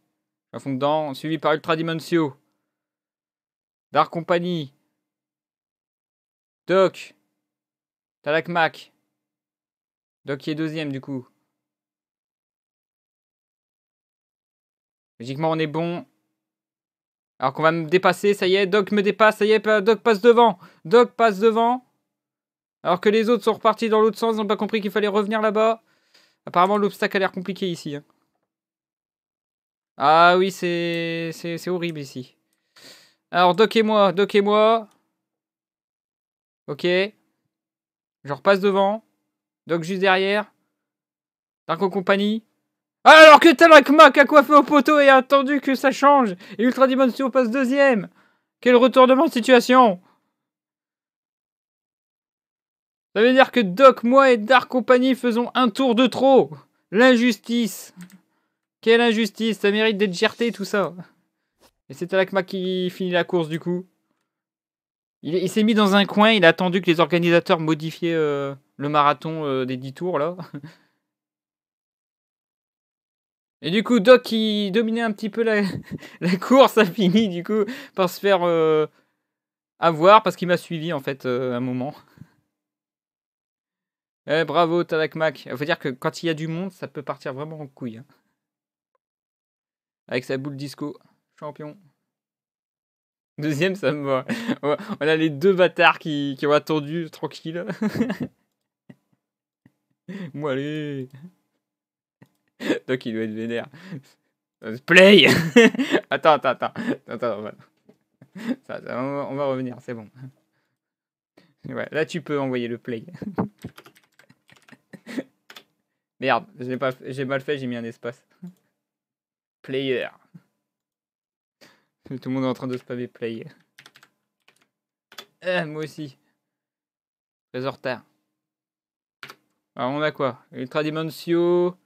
à fond dedans. Suivi par Ultra Dimensio. Dark Company. Doc. Talak Mac. Doc qui est deuxième du coup. Logiquement, on est bon. Alors qu'on va me dépasser, ça y est, Doc me dépasse, ça y est, Doc passe devant. Doc passe devant. Alors que les autres sont repartis dans l'autre sens, ils n'ont pas compris qu'il fallait revenir là-bas. Apparemment, l'obstacle a l'air compliqué ici. Hein. Ah oui, c'est... c'est horrible ici. Alors, Doc et moi, Doc et moi. Ok. Je repasse devant. Doc juste derrière. Dark compagnie. Alors que Talakma qui a coiffé au poteau et a attendu que ça change, et Ultra Dimension passe deuxième. Quel retournement de situation Ça veut dire que Doc, moi et Dark Company faisons un tour de trop. L'injustice. Quelle injustice, ça mérite d'être gerté tout ça. Et c'est Talakma qui finit la course du coup. Il, s'est mis dans un coin, il a attendu que les organisateurs modifient euh, le marathon euh, des 10 tours là. Et du coup, Doc, qui dominait un petit peu *laughs* la, course, a fini du coup par se faire euh, avoir parce qu'il m'a suivi en fait euh, un moment. Eh, bravo, Mac Il faut dire que quand il y a du monde, ça peut partir vraiment en couille. Hein. Avec sa boule disco. Champion. Deuxième, ça me va. On a les deux bâtards qui, ont attendu tranquille. *laughs* Moi, allez. *laughs* Donc il doit être vénère. *laughs* Play *laughs* Attends, attends, attends. attends on, va, revenir, c'est bon. là tu peux envoyer le play. Merde, j'ai mal fait, j'ai mis un espace. Player. Tout le monde est en train de se play. player. Eh, moi aussi. Très en retard. Alors on a quoi Ultra Dimensio.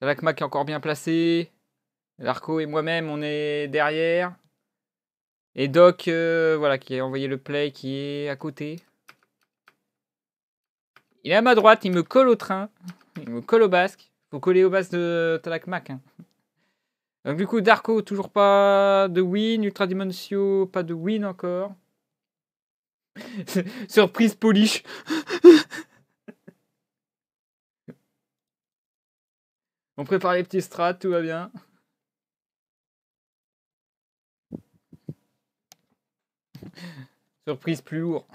Talakmak est encore bien placé. Darko et moi-même, on est derrière. Et Doc, euh, voilà, qui a envoyé le play, qui est à côté. Il est à ma droite, il me colle au train. Il me colle au basque. il Faut coller au basque de Talakmac. Hein. Donc du coup, Darko, toujours pas de win. Ultra Dimensio, pas de win encore. *laughs* Surprise Polish. *laughs* On prépare les petits strats, tout va bien. Surprise plus lourd.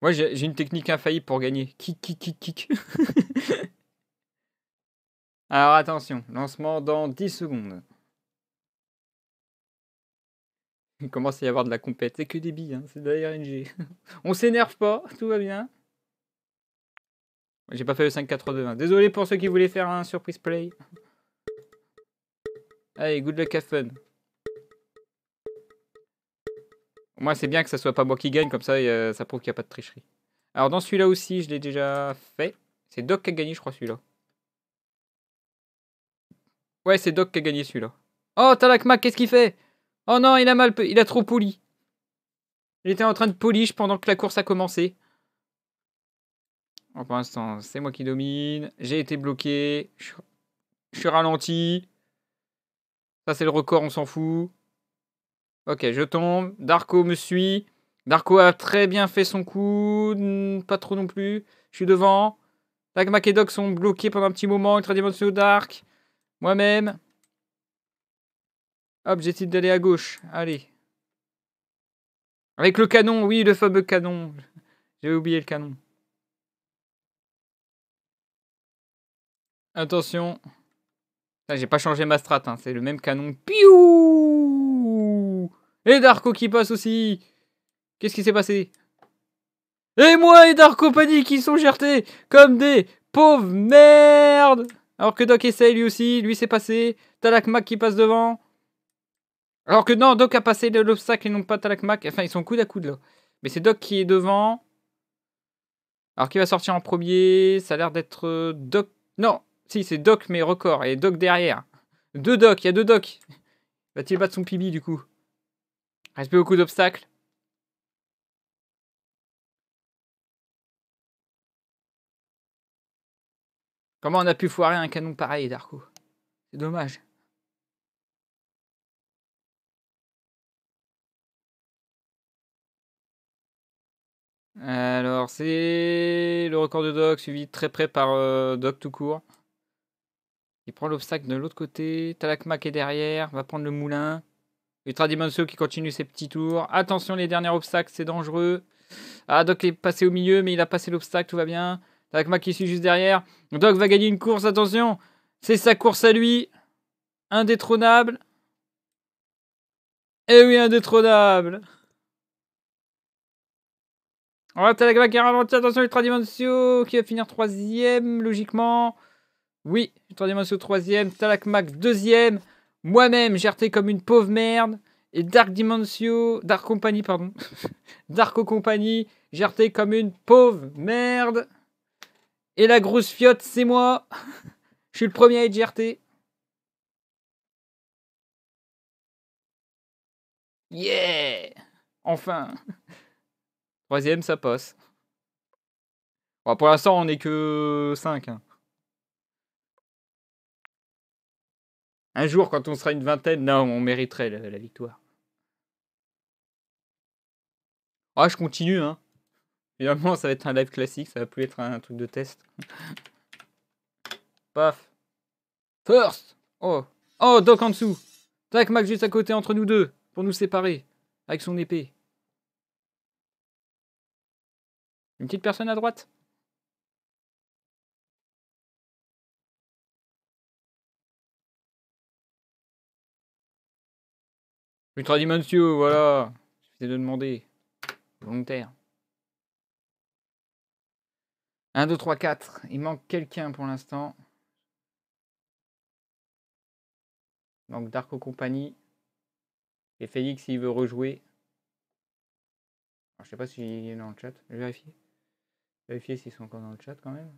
Moi, j'ai une technique infaillible pour gagner. Kick, kick, kick, kick. *laughs* Alors attention, lancement dans 10 secondes. Il commence à y avoir de la compète. C'est que des billes, hein. c'est de la RNG. *laughs* On s'énerve pas, tout va bien. J'ai pas fait le 5 4 2 Désolé pour ceux qui voulaient faire un surprise play. Allez, good luck, have fun. Moi, c'est bien que ça soit pas moi qui gagne, comme ça, euh, ça prouve qu'il n'y a pas de tricherie. Alors, dans celui-là aussi, je l'ai déjà fait. C'est Doc qui a gagné, je crois, celui-là. Ouais, c'est Doc qui a gagné celui-là. Oh, Talakma, qu'est-ce qu'il fait Oh non, il a mal... Il a trop poli. Il était en train de polish pendant que la course a commencé. Oh, pour l'instant, c'est moi qui domine. J'ai été bloqué. Je, suis ralenti. Ça, c'est le record, on s'en fout. Ok, je tombe. Darko me suit. Darko a très bien fait son coup. Pas trop non plus. Je suis devant. Dagmac et Doc sont bloqués pendant un petit moment. Ultra Dimension Dark. Moi-même. Hop, j'essaie d'aller à gauche. Allez. Avec le canon, oui, le fameux canon. J'ai oublié le canon. Attention. J'ai pas changé ma strat, hein. c'est le même canon. Piou Et Darko qui passe aussi Qu'est-ce qui s'est passé Et moi et Darko panique qui sont gertés comme des pauvres merdes Alors que Doc essaye lui aussi, lui c'est passé. Talakmak qui passe devant. Alors que non, Doc a passé l'obstacle et non pas Talakmak. Enfin, ils sont coude à coude là. Mais c'est Doc qui est devant. Alors qui va sortir en premier Ça a l'air d'être euh, Doc. Non, si, c'est Doc, mais record. Et Doc derrière. Deux Doc, il y a deux Doc. Va-t-il battre son pibi du coup Reste beaucoup d'obstacles. Comment on a pu foirer un canon pareil, Darko C'est dommage. Alors, c'est le record de Doc, suivi très près par euh, Doc tout court. Il prend l'obstacle de l'autre côté. Talakmak est derrière, va prendre le moulin. Ultra Dimensio qui continue ses petits tours. Attention, les derniers obstacles, c'est dangereux. Ah, Doc est passé au milieu, mais il a passé l'obstacle, tout va bien. Talakmak qui suit juste derrière. Doc va gagner une course, attention. C'est sa course à lui. Indétrônable. Eh oui, indétrônable. Oh, Talakmak qui ralenti. attention, Ultra Dimensio qui va finir troisième, logiquement. Oui, troisième 3 troisième, Talak 2 deuxième, moi-même RT comme une pauvre merde, et Dark Dimensio, Dark Company, pardon, *laughs* Darko Company, RT comme une pauvre merde, et la grosse fiotte c'est moi, *laughs* je suis le premier à être Yeah Enfin *laughs* Troisième, ça passe. pour l'instant, on n'est que 5. Un jour, quand on sera une vingtaine, non, on mériterait la, victoire. Ah, je continue, hein. Évidemment, ça va être un live classique, ça va plus être un, truc de test. Paf. First Oh Oh, Doc en dessous Tac, Mac juste à côté entre nous deux, pour nous séparer, avec son épée. Une petite personne à droite Ultradimensieux, voilà. je vais de demander. Volontaire. 1, 2, 3, 4. Il manque quelqu'un pour l'instant. Il manque Darko Compagnie. Et Félix, s'il veut rejouer. Je ne sais pas s'il est dans le chat. Je vais vérifier. vérifier s'ils sont encore dans le chat quand même.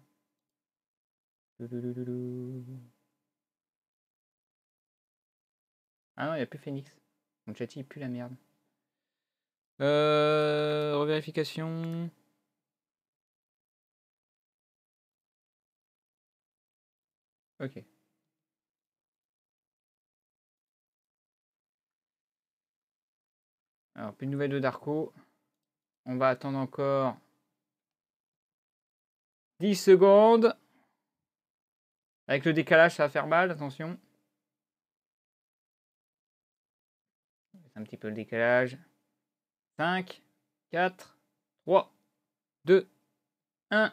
Ah non, il n'y a plus Phoenix. Donc chat plus la merde. Euh, revérification. Ok. Alors, plus de nouvelles de Darko. On va attendre encore 10 secondes. Avec le décalage, ça va faire mal, attention. un petit peu le décalage. 5, 4, 3, 2, 1.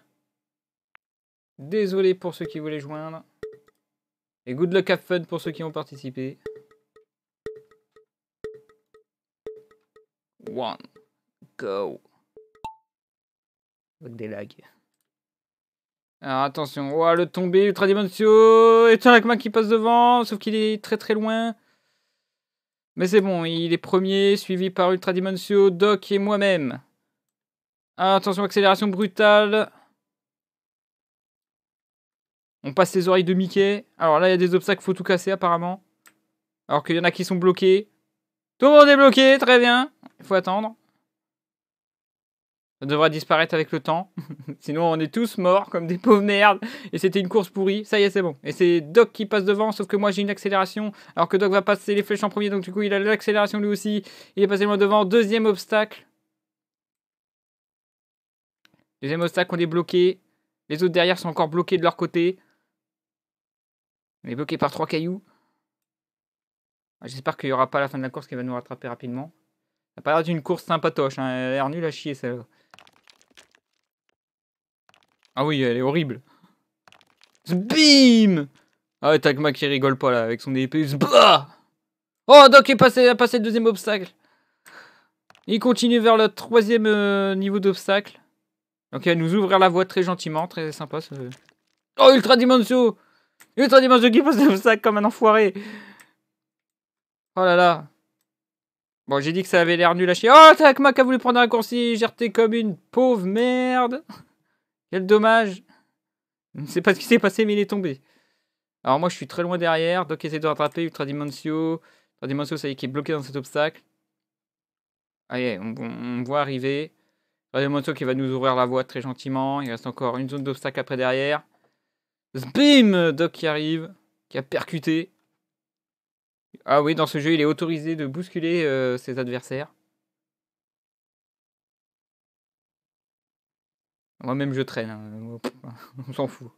Désolé pour ceux qui voulaient joindre. Et good luck have fun pour ceux qui ont participé. 1 go. Avec des lags. Alors attention, oh, le tombé ultra dimension et tiens moi qui passe devant, sauf qu'il est très très loin. Mais c'est bon, il est premier, suivi par Ultra Dimensio, Doc et moi-même. Ah, attention, accélération brutale. On passe les oreilles de Mickey. Alors là, il y a des obstacles, faut tout casser apparemment. Alors qu'il y en a qui sont bloqués. Tout le monde est bloqué, très bien. Il faut attendre. Ça devrait disparaître avec le temps. *laughs* Sinon, on est tous morts comme des pauvres merdes. Et c'était une course pourrie. Ça y est, c'est bon. Et c'est Doc qui passe devant, sauf que moi j'ai une accélération. Alors que Doc va passer les flèches en premier, donc du coup il a l'accélération lui aussi. Il est passé loin devant. Deuxième obstacle. Deuxième obstacle, on est bloqué. Les autres derrière sont encore bloqués de leur côté. On est bloqué par trois cailloux. Ah, j'espère qu'il n'y aura pas la fin de la course qui va nous rattraper rapidement. Ça paraît pas l'air d'une course sympatoche. Hein. Elle a l'air à chier celle-là. Ah oui, elle est horrible. Bim Ah ouais, Tagma qui rigole pas là avec son épée. Bah oh, Doc il passé, a passé le deuxième obstacle. Il continue vers le troisième euh, niveau d'obstacle. Donc il va nous ouvrir la voie très gentiment, très sympa ce... Oh, Ultra Dimension Ultra Dimension qui passe l'obstacle comme un enfoiré Oh là là Bon, j'ai dit que ça avait l'air nul à chier. Oh, QUI a voulu prendre un raccourci, j'étais comme une pauvre merde quel dommage Je ne sais pas ce qui s'est passé, mais il est tombé. Alors moi, je suis très loin derrière. Doc essaie de rattraper Ultra Dimensio. Ultra Dimensio, ça y est, qui est bloqué dans cet obstacle. Allez, ah, on, on, voit arriver. Ultra Dimensio qui va nous ouvrir la voie très gentiment. Il reste encore une zone d'obstacle après derrière. Bim Doc qui arrive, qui a percuté. Ah oui, dans ce jeu, il est autorisé de bousculer euh, ses adversaires. Moi-même, je traîne. Hein. *laughs* On s'en fout.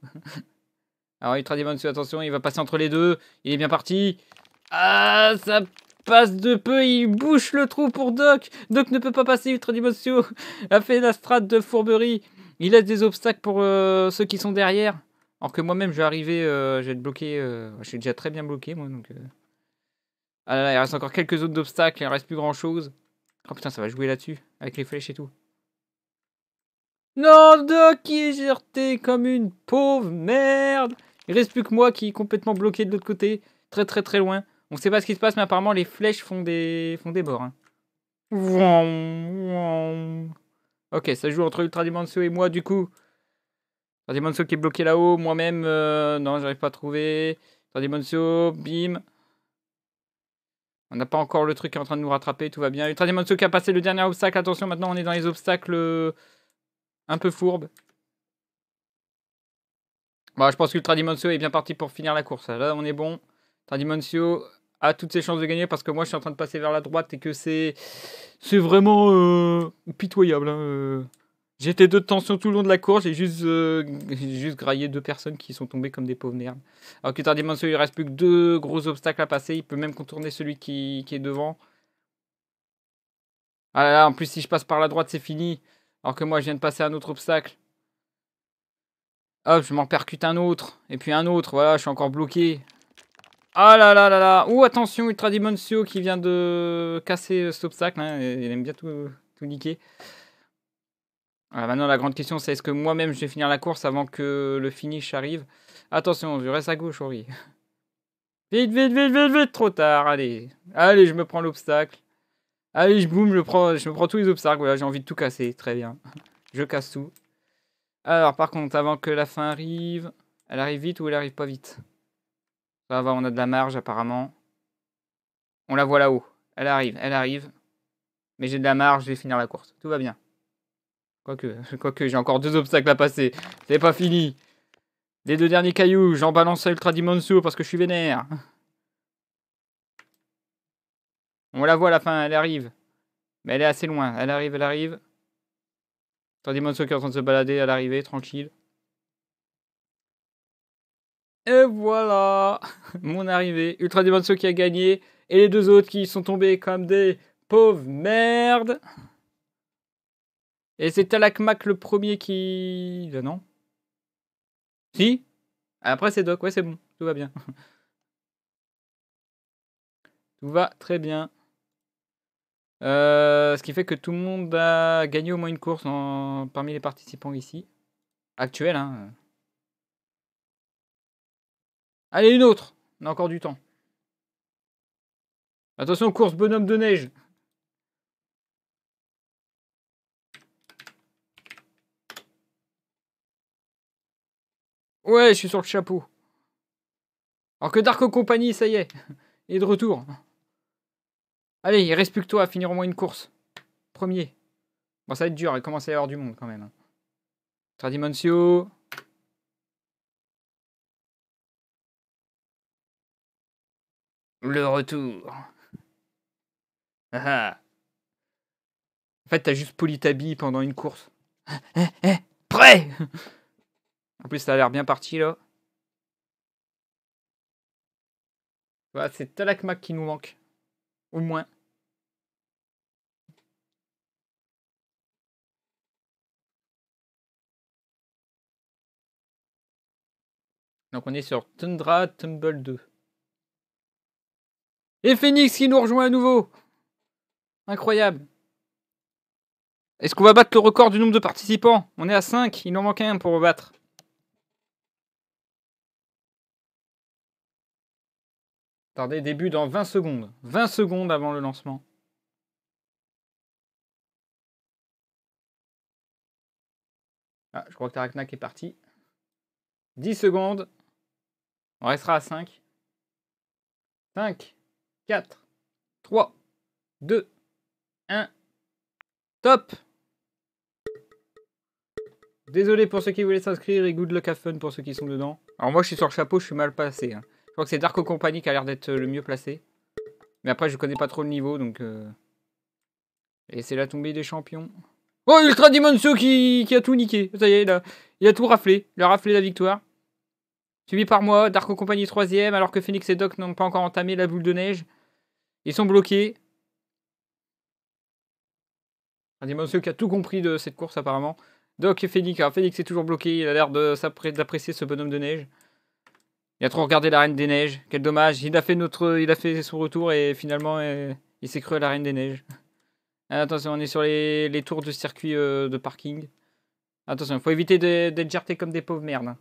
*laughs* Alors, Ultra attention, il va passer entre les deux. Il est bien parti. Ah, ça passe de peu, il bouche le trou pour Doc. Doc ne peut pas passer, Ultra Dimension *laughs* a fait la strade de fourberie. Il laisse des obstacles pour euh, ceux qui sont derrière. Alors que moi-même, je vais arriver, euh, je vais être bloqué. Euh, je suis déjà très bien bloqué, moi. Donc, Ah là là, il reste encore quelques autres d'obstacles, il ne reste plus grand-chose. Oh putain, ça va jouer là-dessus, avec les flèches et tout doc, qui est jeté comme une pauvre merde. Il reste plus que moi qui est complètement bloqué de l'autre côté, très très très loin. On sait pas ce qui se passe, mais apparemment les flèches font des, font des bords. Hein. Ok, ça joue entre Ultra Dimensio et moi du coup. Ultra Dimensio qui est bloqué là-haut, moi-même, euh... non, j'arrive pas à trouver. Ultra Dimensio, bim. On n'a pas encore le truc qui est en train de nous rattraper, tout va bien. Ultra Dimensio qui a passé le dernier obstacle, attention, maintenant on est dans les obstacles euh, un peu fourbe. Bon, bah, je pense qu'Ultra Dimencio est bien parti pour finir la course. Là, on est bon. Ultra a toutes ses chances de gagner parce que moi, je suis en train de passer vers la droite et que c'est vraiment euh, pitoyable. Hein, euh. J'étais de tension tout le long de la course, j'ai juste, euh, juste graillé deux personnes qui sont tombées comme des pauvres merdes. Alors que il reste plus que deux gros obstacles à passer, il peut même contourner celui qui, qui est devant. Ah en plus si je passe par la droite, c'est fini. Alors que moi, je viens de passer un autre obstacle. Hop, je m'en percute un autre. Et puis un autre. Voilà, je suis encore bloqué. Ah là là là là Ouh, attention, Ultra Dimensio qui vient de casser euh, cet obstacle. Hein, il aime bien tout, niquer. Ah, maintenant, la grande question, c'est est-ce que moi-même, je vais finir la course avant que le finish arrive Attention, je reste à gauche, Ori. *laughs* Vite, vite, vite, vite, vite Trop tard, allez. Allez, je me prends l'obstacle. Allez, je boum, je, prends, je me prends tous les obstacles. Voilà, j'ai envie de tout casser. Très bien. *laughs* Je casse tout. Alors, par contre, avant que la fin arrive, elle arrive vite ou elle arrive pas vite Ça va, on a de la marge apparemment. On la voit là-haut. Elle arrive, elle arrive. Mais j'ai de la marge, je vais finir la course. Tout va bien. Quoique, *laughs* quoique j'ai encore deux obstacles à passer. C'est pas fini. Les deux derniers cailloux, j'en balance ultra dimonso parce que je suis vénère. *laughs* On la voit à la fin, elle arrive. Mais elle est assez loin. Elle arrive, elle arrive. Tandis Monso qui est en train de se balader à l'arrivée, tranquille. Et voilà *laughs* Mon arrivée. Ultra Dimenso qui a gagné. Et les deux autres qui sont tombés comme des pauvres merdes. Et c'est Talakmak le premier qui... non Si Après c'est Doc, ouais c'est bon, tout va bien. *laughs* Tout va très bien. Euh, ce qui fait que tout le monde a gagné au moins une course parmi les participants ici. Actuel, hein. Allez, une autre On a encore du temps. Attention, course bonhomme de neige Ouais, je suis sur le chapeau. Alors que dark Company, ça y est, Et est de retour. Allez, il reste plus toi à finir au moins une course. Premier. Bon, ça va être dur, il commence à y avoir du monde quand même. Hein. Tradimensio. Le retour. Ah, ah. En fait, t'as juste poli Tabi pendant une course. Eh, eh, eh, prêt En plus, ça a l'air bien parti là. Voilà, bah, c'est Talakmak qui nous manque au moins. Donc on est sur Tundra Tumble 2. Et Phoenix qui nous rejoint à nouveau Incroyable Est-ce qu'on va battre le record du nombre de participants On est à 5, il en manque un pour battre. Attendez, début dans 20 secondes. 20 secondes avant le lancement. Ah, je crois que Taraknak est parti. 10 secondes. On restera à 5. 5, 4, 3, 2, 1. Top Désolé pour ceux qui voulaient s'inscrire et good luck à fun pour ceux qui sont dedans. Alors moi je suis sur le chapeau, je suis mal passé. Hein crois que c'est Darko Company qui a l'air d'être euh, le mieux placé. Mais après, je connais pas trop le niveau, donc... Euh, et c'est la tombée des champions. Oh, Ultra Dimensio qui, a tout niqué. Ça y est, il a, il a tout raflé. Il a raflé la victoire. Suivi par moi, Darko Company 3 alors que Phoenix et Doc n'ont pas encore entamé la boule de neige. Ils sont bloqués. Un qui a tout compris de cette course apparemment. Doc et Phoenix, alors Phoenix est toujours bloqué, il a l'air d'apprécier ce bonhomme de neige. Il a trop regardé la Reine des Neiges. Quel dommage. Il a fait, notre, il a fait son retour et finalement, euh, il s'est cru à la Reine des Neiges. Ah, attention, on est sur les, tours de circuit euh, de parking. Attention, il faut éviter d'être jarté comme des pauvres merdes. Hein.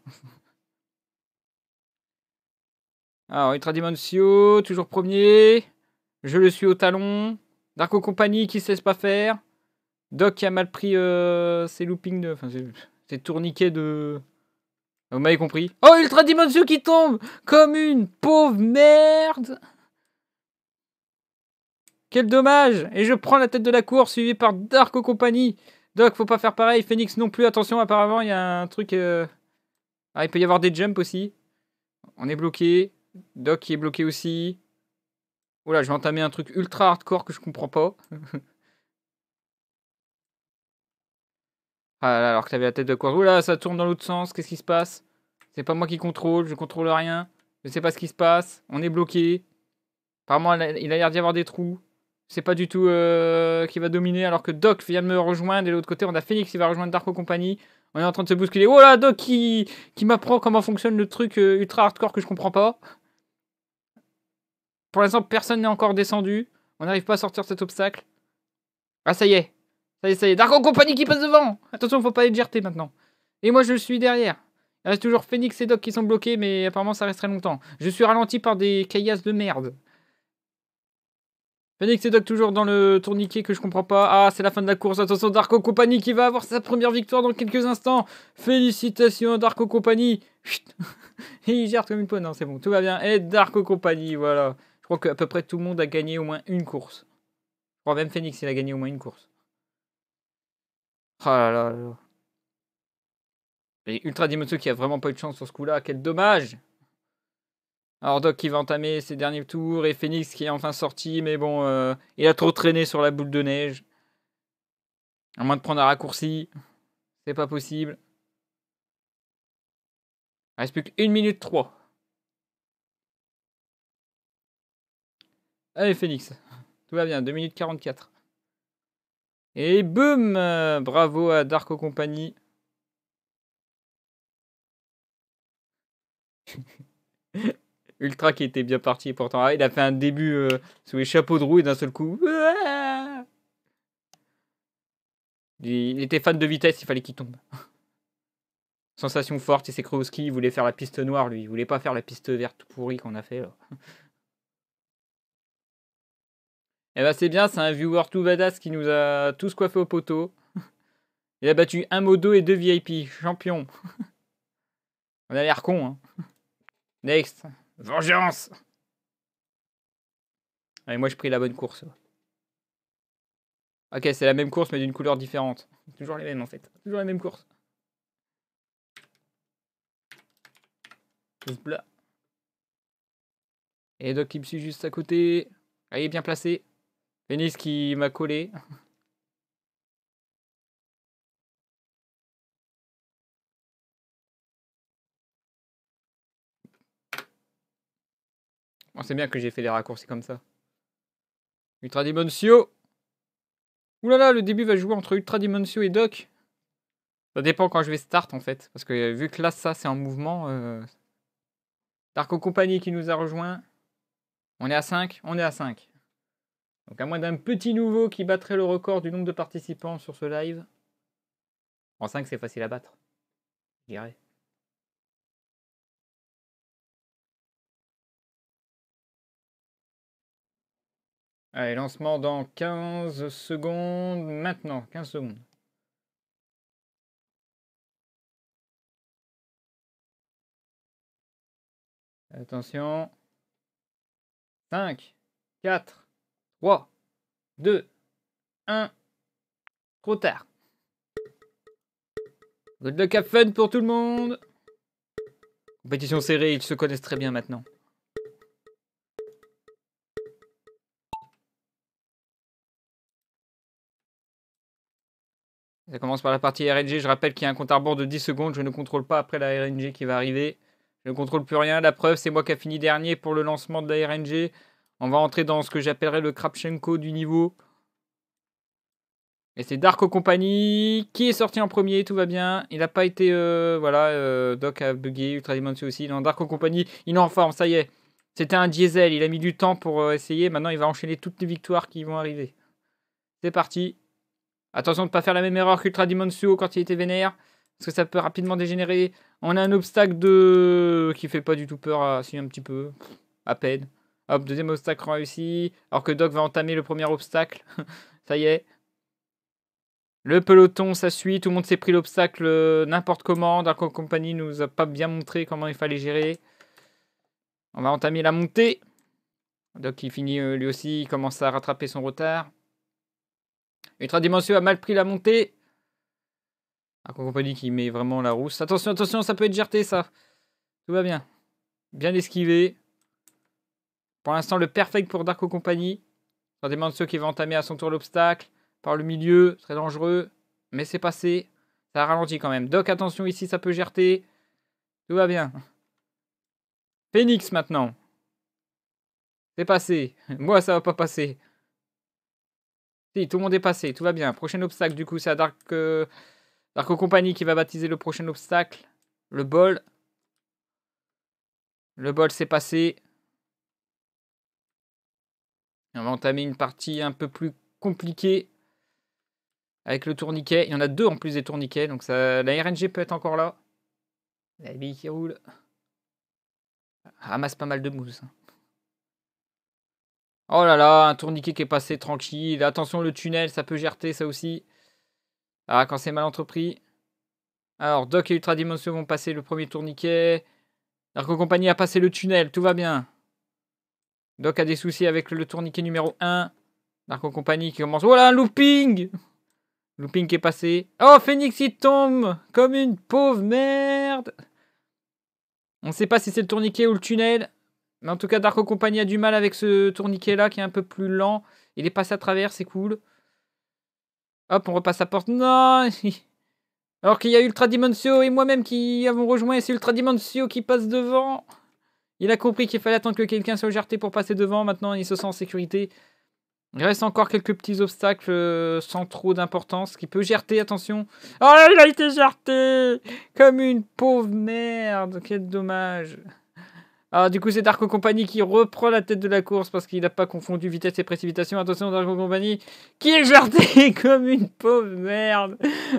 Alors, Ultra toujours premier. Je le suis au talon. Darko Company qui se laisse pas faire. Doc qui a mal pris euh, ses loopings de. Enfin, ses tourniquets de. Vous m'avez compris Oh, Ultra Dimension qui tombe Comme une pauvre merde Quel dommage Et je prends la tête de la cour, suivi par Darko Company. Doc, faut pas faire pareil. Phoenix non plus, attention, apparemment, il y a un truc... Euh, ah, il peut y avoir des jumps aussi. On est bloqué. Doc qui est bloqué aussi. Oula, je vais entamer un truc ultra hardcore que je comprends pas. *laughs* Ah alors que t'avais la tête de quoi Oula, ça tourne dans l'autre sens, qu'est-ce qui se passe C'est pas moi qui contrôle, je contrôle rien. Je sais pas ce qui se passe, on est bloqué. Apparemment, il a l'air d'y avoir des trous. C'est pas du tout euh, qui va dominer, alors que Doc vient de me rejoindre. Et de l'autre côté, on a Phoenix qui va rejoindre Darko Company. On est en train de se bousculer. Oh là, Doc qui, qui m'apprend comment fonctionne le truc euh, ultra hardcore que je comprends pas. Pour l'instant, personne n'est encore descendu. On n'arrive pas à sortir cet obstacle. Ah, ça y est, ça y est, ça y est. Darko Company qui passe devant. Attention, faut pas être jeter maintenant. Et moi, je suis derrière. Il reste toujours Phoenix et Doc qui sont bloqués, mais apparemment, ça resterait longtemps. Je suis ralenti par des caillasses de merde. Phoenix et Doc toujours dans le tourniquet que je comprends pas. Ah, c'est la fin de la course. Attention, Darko Company qui va avoir sa première victoire dans quelques instants. Félicitations, Darko Company. et *laughs* il gère comme une pone. Non, c'est bon, tout va bien. Et Darko Company, voilà. Je crois qu'à peu près tout le monde a gagné au moins une course. Je crois même Phoenix, il a gagné au moins une course. Oh là là là. Et Ultra Dimotsu qui a vraiment pas eu de chance sur ce coup-là. Quel dommage Ordoc qui va entamer ses derniers tours et Phoenix qui est enfin sorti, mais bon, euh, il a trop traîné sur la boule de neige. À moins de prendre un raccourci, c'est pas possible. Il reste plus qu'une minute 3. Allez, Phoenix, tout va bien, 2 minutes 44. Et boum euh, Bravo à Darko Company. *laughs* Ultra qui était bien parti pourtant. Ah, il a fait un début euh, sous les chapeaux de roue et d'un seul coup. *laughs* Il était fan de vitesse, il fallait qu'il tombe. *laughs* Sensation forte, et au ski, il voulait faire la piste noire lui. Il voulait pas faire la piste verte pourrie qu'on a fait. Là. Eh ben c'est bien, c'est un viewer tout badass qui nous a tous coiffé au poteau. *laughs* Il a battu un modo et deux VIP, champion. *laughs* On a l'air con, hein. *laughs* Next, vengeance. Allez, moi je pris la bonne course. Ok, c'est la même course mais d'une couleur différente. Toujours les mêmes en fait. Toujours les mêmes courses. Et Doc il me suit juste à côté. Allez, ah, bien placé. Vénis qui m'a collé. On sait bien que j'ai fait des raccourcis comme ça. Ultra Dimensio. Oulala, là là, le début va jouer entre Ultra Dimensio et Doc. Ça dépend quand je vais start en fait. Parce que euh, vu que là, ça c'est en mouvement. Euh... Darko Compagnie qui nous a rejoint. On est à 5, on est à 5. Donc à moins d'un petit nouveau qui battrait le record du nombre de participants sur ce live. En 5, c'est facile à battre. Je dirais. Allez, lancement dans 15 secondes. Maintenant, 15 secondes. Attention. 5, 4, 3, 2, 1. Trop tard. Good luck fun pour tout le monde. Compétition serrée, ils se connaissent très bien maintenant. Ça commence par la partie RNG. Je rappelle qu'il y a un compte à rebours de 10 secondes. Je ne contrôle pas après la RNG qui va arriver. Je ne contrôle plus rien. La preuve, c'est moi qui a fini dernier pour le lancement de la RNG. On va entrer dans ce que j'appellerais le Krapchenko du niveau. Et c'est Darko Company qui est sorti en premier, tout va bien. Il n'a pas été. Euh, voilà, euh, Doc a bugué, Ultra Dimension aussi. Non, Dark Company, il est en forme, ça y est. C'était un diesel, il a mis du temps pour euh, essayer. Maintenant, il va enchaîner toutes les victoires qui vont arriver. C'est parti. Attention de ne pas faire la même erreur qu'Ultra Dimension quand il était vénère. Parce que ça peut rapidement dégénérer. On a un obstacle de. qui fait pas du tout peur, à... Hein, si un petit peu. À peine. Hop, deuxième obstacle réussi. Alors que Doc va entamer le premier obstacle. *laughs* Ça y est. Le peloton, ça suit. Tout le monde s'est pris l'obstacle euh, n'importe comment. Darko Company nous a pas bien montré comment il fallait gérer. On va entamer la montée. Doc, il finit euh, lui aussi. Il commence à rattraper son retard. Ultra Dimension a mal pris la montée. Dark Company qui met vraiment la rousse. Attention, attention, ça peut être géré ça. Tout va bien. Bien esquivé. Pour l'instant, le perfect pour Darko Company. Ça demande ceux qui vont entamer à son tour l'obstacle. Par le milieu, très dangereux. Mais c'est passé. Ça ralentit quand même. Doc, attention ici, ça peut gerter. Tout va bien. Phoenix maintenant. C'est passé. *laughs* Moi, ça va pas passer. Si, tout le monde est passé. Tout va bien. Prochain obstacle, du coup, c'est Dark, euh, Darko Company qui va baptiser le prochain obstacle. Le bol. Le bol c'est passé on va entamer une partie un peu plus compliquée avec le tourniquet. Il y en a deux en plus des tourniquets, donc ça, la RNG peut être encore là. La bille qui roule. Ramasse pas mal de mousse. Oh là là, un tourniquet qui est passé tranquille. Attention, le tunnel, ça peut gerter ça aussi. Ah, quand c'est mal entrepris. Alors, Doc et Ultra Dimension vont passer le premier tourniquet. la Compagnie a passé le tunnel, tout va bien. Doc a des soucis avec le tourniquet numéro 1. Darko Company qui commence. Voilà, un looping Looping qui est passé. Oh, Phoenix il tombe Comme une pauvre merde On ne sait pas si c'est le tourniquet ou le tunnel. Mais en tout cas, Darko compagnie a du mal avec ce tourniquet là qui est un peu plus lent. Il est passé à travers, c'est cool. Hop, on repasse la porte. Non *laughs* Alors qu'il y a Ultra Dimensio et moi-même qui avons rejoint, c'est Ultra Dimensio qui passe devant. Il a compris qu'il fallait attendre que quelqu'un soit jarté pour passer devant. Maintenant, il se sent en sécurité. Il reste encore quelques petits obstacles euh, sans trop d'importance qui peut jarter, attention. Oh, il a été jarté Comme une pauvre merde Quel dommage Alors, ah, du coup, c'est Darko Company qui reprend la tête de la course parce qu'il n'a pas confondu vitesse et précipitation. Attention, Darko Company qui est jarté *laughs* comme une pauvre merde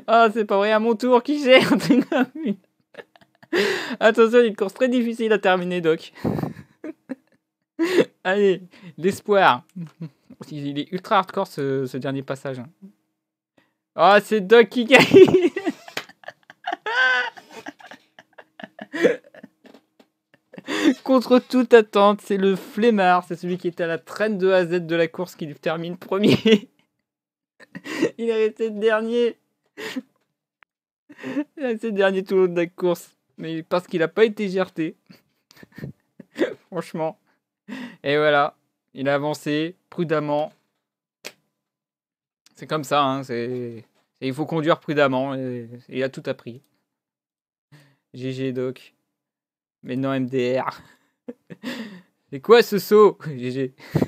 Oh, c'est pas vrai, à mon tour, qui gère *laughs* *laughs* Attention, une course très difficile à terminer, Doc. *laughs* Allez, l'espoir. Il est ultra hardcore ce, dernier passage. Oh, c'est Doc qui gagne *laughs* Contre toute attente, c'est le flemmard, c'est celui qui était à la traîne de A à Z de la course qui termine premier. Il a été dernier. Il a été dernier tout le long de la course mais parce qu'il n'a pas été gerté. *laughs* Franchement. Et voilà, il a avancé prudemment. C'est comme ça, hein. c'est... il faut conduire prudemment. Et... il a tout appris. GG Doc. Maintenant MDR. *laughs* C'est quoi ce saut GG. *laughs*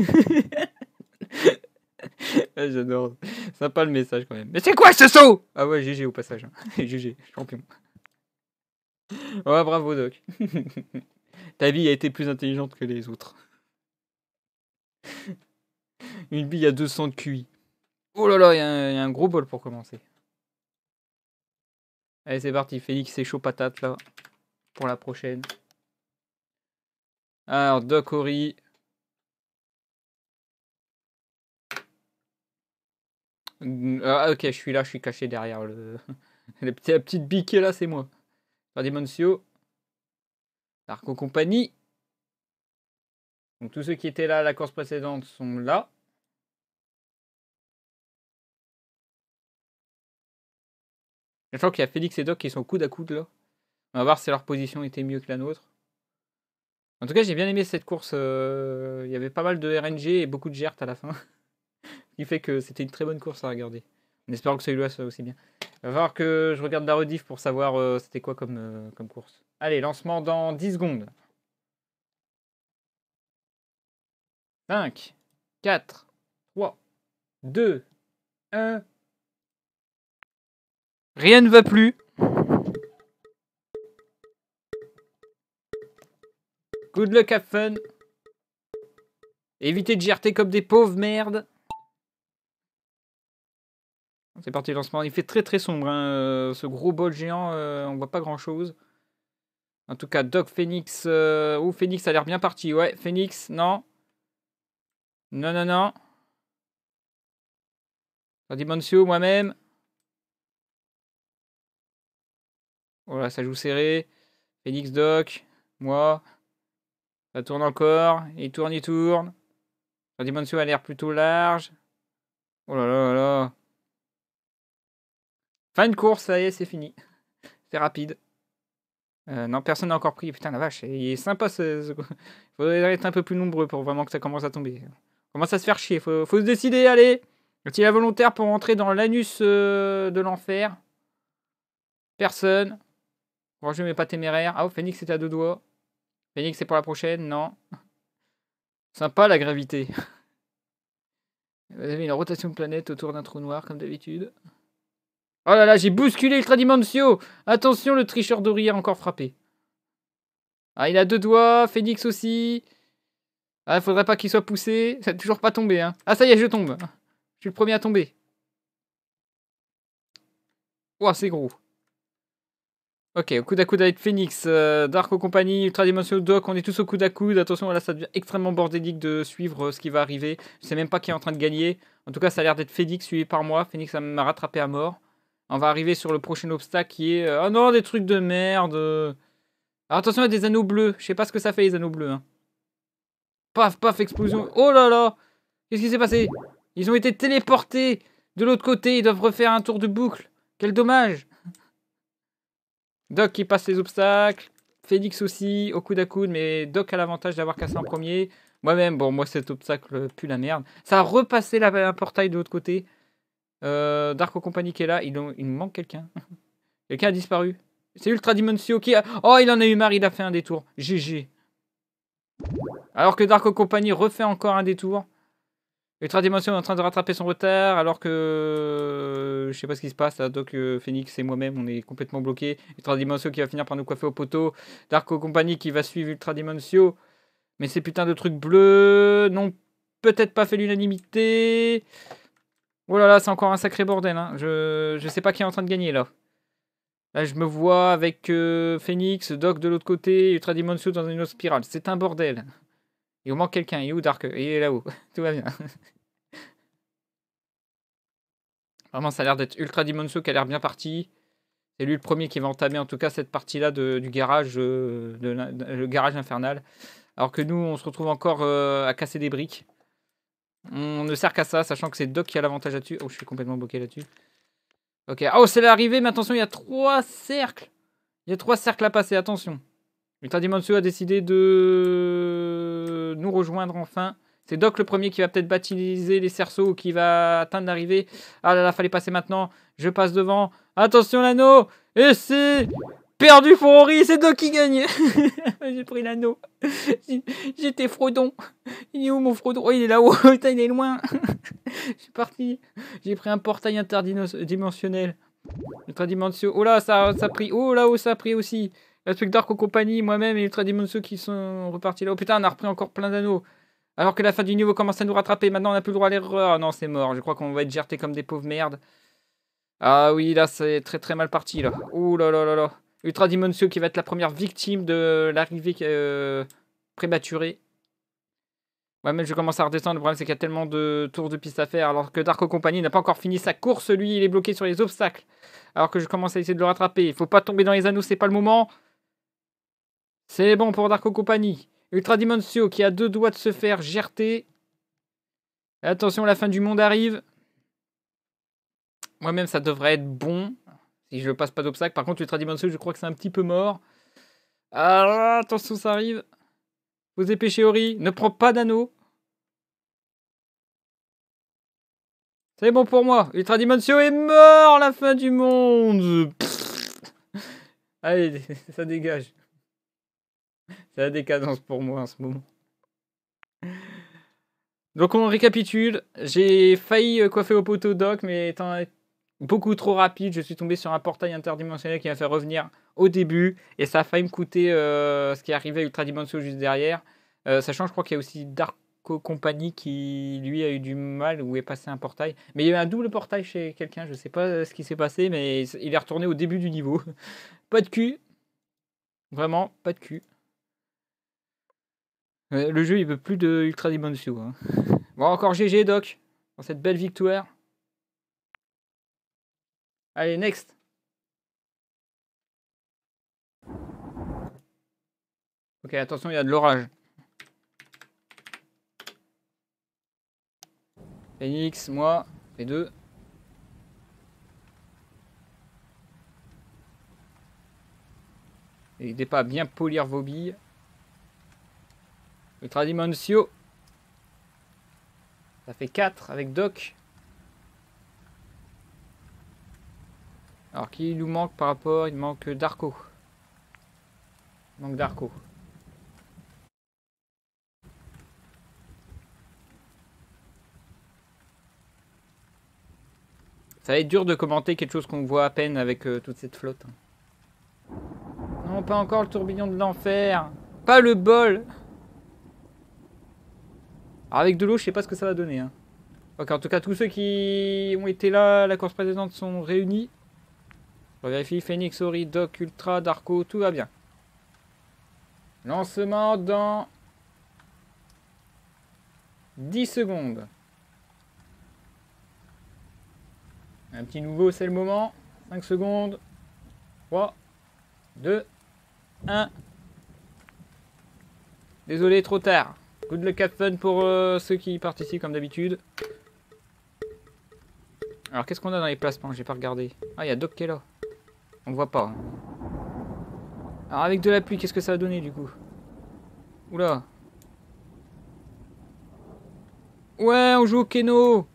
Ah, j'adore. Sympa le message quand même. Mais c'est quoi ce saut Ah ouais, GG au passage. Hein. GG, champion. *laughs* Ouais, bravo, Doc. *laughs* Ta vie a été plus intelligente que les autres. *laughs* Une bille à 200 de QI. Oh là là, il y, a un gros bol pour commencer. Allez, c'est parti. Félix, c'est chaud patate, là. Pour la prochaine. Alors, Doc Ori. Ah, ok, je suis là, je suis caché derrière le... La petite, bille qui est là, c'est moi par Moncio. Arco Compagnie. Donc tous ceux qui étaient là à la course précédente sont là. Je crois qu'il y a Félix et Doc qui sont coude à coude là. On va voir si leur position était mieux que la nôtre. En tout cas, j'ai bien aimé cette course. Euh, il y avait pas mal de RNG et beaucoup de GERT à la fin. *laughs* Ce qui fait que c'était une très bonne course à regarder. En espérant que celui-là soit aussi bien. Il va falloir que je regarde la rediff pour savoir euh, c'était quoi comme, euh, comme course. Allez, lancement dans 10 secondes. 5, 4, 3, 2, 1. Rien ne va plus. Good luck, have fun. Évitez de jeter comme des pauvres merdes. C'est parti, lancement. Il fait très très sombre, hein, euh, ce gros bol géant, euh, on voit pas grand chose. En tout cas, Doc Phoenix. ou euh, Oh, Phoenix a l'air bien parti. Ouais, Phoenix, non. Non, non, non. Dimension, moi-même. Voilà, oh ça joue serré. Phoenix, Doc, moi. Ça tourne encore. Il tourne, il tourne. La a l'air plutôt large. Oh là là là là. Fin de course, ça y est, c'est fini. c'est rapide. Euh, non, personne n'a encore pris. Putain, la vache, il est sympa ce. Il *laughs* Faudrait être un peu plus nombreux pour vraiment que ça commence à tomber. Comment commence à se faire chier. Faut, Faut se décider, allez Est-il volontaire pour entrer dans l'anus euh, de l'enfer Personne. Bon, je mets pas téméraire. Ah, oh, Phoenix est à deux doigts. Phoenix, c'est pour la prochaine Non. Sympa la gravité. *laughs* Vous avez une rotation de planète autour d'un trou noir, comme d'habitude. Oh là là, j'ai bousculé Ultra Dimensio Attention, le tricheur rire a encore frappé. Ah, il a deux doigts, Phoenix aussi. Ah, faudrait pas qu'il soit poussé. Ça *laughs* toujours pas tombé, hein. Ah, ça y est, je tombe. Je suis le premier à tomber. Oh, c'est gros. Ok, au coude à coude avec Phoenix, euh, Dark Company, Ultra Dimension Doc, on est tous au coude à coude. Attention, là, ça devient extrêmement bordélique de suivre euh, ce qui va arriver. Je sais même pas qui est en train de gagner. En tout cas, ça a l'air d'être Phoenix suivi par moi. Phoenix m'a rattrapé à mort on va arriver sur le prochain obstacle qui est... Euh, oh non, des trucs de merde. Alors attention, il y a des anneaux bleus. Je sais pas ce que ça fait, les anneaux bleus. Hein. Paf, paf, explosion. Oh là là Qu'est-ce qui s'est passé Ils ont été téléportés de l'autre côté. Ils doivent refaire un tour de boucle. Quel dommage Doc qui passe les obstacles. Félix aussi, au coude à coude. Mais Doc a l'avantage d'avoir cassé en premier. Moi-même, bon, moi, cet obstacle euh, pue la merde. Ça a repassé la, un portail de l'autre côté. Euh, Darko Company qui est là, il, nous manque quelqu'un. *laughs* quelqu'un a disparu. C'est Ultra Dimensio qui a... Oh, il en a eu marre, il a fait un détour. GG. Alors que Darko Company refait encore un détour. Ultra Dimension est en train de rattraper son retard, alors que... Euh, je sais pas ce qui se passe, là. Doc, euh, Phoenix et moi-même, on est complètement bloqués. Ultra Dimension qui va finir par nous coiffer au poteau. Darko Company qui va suivre Ultra Dimension. Mais ces putains de trucs bleus n'ont peut-être pas fait l'unanimité. Oh là là, c'est encore un sacré bordel. Hein. Je... ne sais pas qui est en train de gagner là. Là, je me vois avec euh, Phoenix, Doc de l'autre côté, Ultra Demon dans une autre spirale. C'est un bordel. Il manque quelqu'un. Il est où Dark Il est là-haut. *laughs* Tout va bien. Vraiment, ça a l'air d'être Ultra Dimonso qui a l'air bien parti. C'est lui le premier qui va entamer en tout cas cette partie-là du garage, euh, garage infernal. Alors que nous, on se retrouve encore euh, à casser des briques. On ne sert qu'à ça, sachant que c'est Doc qui a l'avantage là-dessus. Oh, je suis complètement bloqué là-dessus. Ok. Ah, oh, c'est l'arrivée, mais attention, il y a trois cercles. Il y a trois cercles à passer, attention. Mais Tadimansu a décidé de nous rejoindre enfin. C'est Doc le premier qui va peut-être baptiser les cerceaux ou qui va atteindre l'arrivée. Ah là là, fallait passer maintenant. Je passe devant. Attention l'anneau. Et c'est perdu pour c'est toi qui gagne. *laughs* J'ai pris l'anneau. J'étais Frodon. Il est où mon Frodon Oh, il est là-haut. *laughs* il est loin. Je suis *laughs* parti. J'ai pris un portail interdimensionnel. dimension. Oh là, ça, a pris. Oh là-haut, oh, ça a pris aussi. La truc Dark aux moi-même et Ultra dimension qui sont repartis là. Oh putain, on a repris encore plein d'anneaux. Alors que la fin du niveau commence à nous rattraper. Maintenant, on n'a plus le droit à l'erreur. Ah non, c'est mort. Je crois qu'on va être jertés comme des pauvres merdes. Ah oui, là, c'est très très mal parti là. Oh là là là là. Ultra Dimensio qui va être la première victime de l'arrivée euh, prématurée. moi même je commence à redescendre. Le problème, c'est qu'il y a tellement de tours de piste à faire. Alors que Darko Company n'a pas encore fini sa course, lui, il est bloqué sur les obstacles. Alors que je commence à essayer de le rattraper. Il faut pas tomber dans les anneaux, c'est pas le moment. C'est bon pour Darko Company. Ultra Dimensio qui a deux doigts de se faire gerter. Attention, la fin du monde arrive. Moi-même, ça devrait être bon. Si je passe pas d'obstacle. Par contre, Ultra Dimension, je crois que c'est un petit peu mort. Ah, attention, ça arrive. Vous dépêchez, Ori. Ne prends pas d'anneau. C'est bon pour moi. Ultra Dimension est mort, la fin du monde. Allez, *laughs* ça dégage. C'est la décadence pour moi en ce moment. Donc on récapitule, j'ai failli euh, coiffer au poteau doc, mais étant, beaucoup trop rapide. Je suis tombé sur un portail interdimensionnel qui m'a fait revenir au début. Et ça a failli me coûter euh, ce qui est arrivé à Ultra Dimension juste derrière. Euh, sachant, je crois qu'il y a aussi Darko Company qui, lui, a eu du mal ou est passé un portail. Mais il y a un double portail chez quelqu'un. Je sais pas euh, ce qui s'est passé, mais il est retourné au début du niveau. *laughs* pas de cul. Vraiment, pas de cul. Le jeu, il veut plus de Ultra Dimension. Hein. Bon, encore GG, Doc, pour cette belle victoire. Allez, next. Ok, attention, il y a de l'orage. Phoenix, moi, les deux. N'hésitez pas à bien polir vos billes. Ultra Dimensio Ça fait 4 avec Doc. Alors qui nous manque par rapport Il manque Darko. Il manque Darko. Ça va être dur de commenter quelque chose qu'on voit à peine avec euh, toute cette flotte. Hein. Non, pas encore le tourbillon de l'enfer. Pas le bol. avec de l'eau, je sais pas ce que ça va donner. Hein. en tout cas, tous ceux qui ont été là à la course précédente sont réunis. On vérifie Phoenix, Ori, Doc, Ultra, Darko, tout va bien. Lancement dans 10 secondes. Un petit nouveau, c'est le moment. 5 secondes. 3, 2, 1. Désolé, trop tard. Good luck at fun pour euh, ceux qui participent comme d'habitude. Alors, qu'est-ce qu'on a dans les placements J'ai pas regardé. Ah, il y a Doc qui est là. On voit pas. Hein. Alors avec de la pluie, qu'est-ce que ça va donner du coup Oula. Ouais, on joue au Keno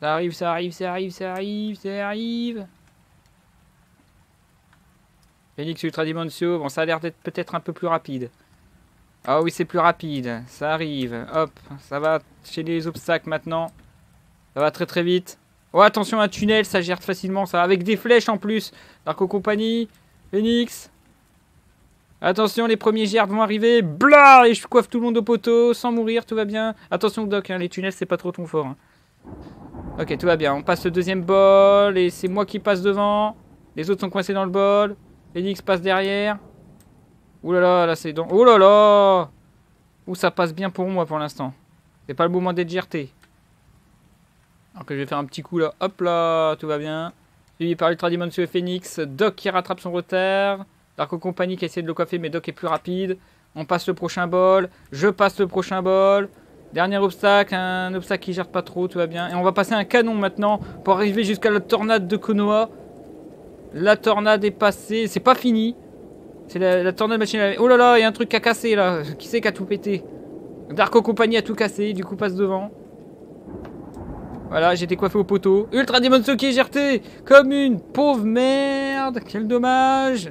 Ça arrive, ça arrive, ça arrive, ça arrive, ça arrive. Phoenix Ultra dimension. bon ça a l'air d'être peut-être un peu plus rapide. Ah oui, c'est plus rapide, ça arrive. Hop, ça va chez les obstacles maintenant. Ça va très très vite. Oh, attention, un tunnel, ça gère facilement, ça. Avec des flèches en plus. Darko Company, Phoenix. Attention, les premiers gerbes vont arriver. Blah Et je coiffe tout le monde au poteau, sans mourir, tout va bien. Attention, Doc, hein, les tunnels, c'est pas trop ton fort. Hein. Ok, tout va bien. On passe le deuxième bol, et c'est moi qui passe devant. Les autres sont coincés dans le bol. Phoenix passe derrière. Ouh là là, là c'est dans... Ouh là là Ouh, ça passe bien pour moi pour l'instant. C'est pas le moment d'être gerté. Alors que je vais faire un petit coup là. Hop là, tout va bien. Suivi par Ultra sur le Phoenix. Doc qui rattrape son retard. Darko Company qui essaie de le coiffer, mais Doc est plus rapide. On passe le prochain bol. Je passe le prochain bol. Dernier obstacle, un obstacle qui gère pas trop, tout va bien. Et on va passer un canon maintenant pour arriver jusqu'à la tornade de Konoha. La tornade est passée, c'est pas fini. C'est la, tornade machine. Oh là là, il y a un truc qui a cassé là. Qui c'est qui a tout pété Darko Company a tout cassé, du coup passe devant. Voilà, j'étais coiffé au poteau. Ultra Demon Soki GRT Comme une pauvre merde Quel dommage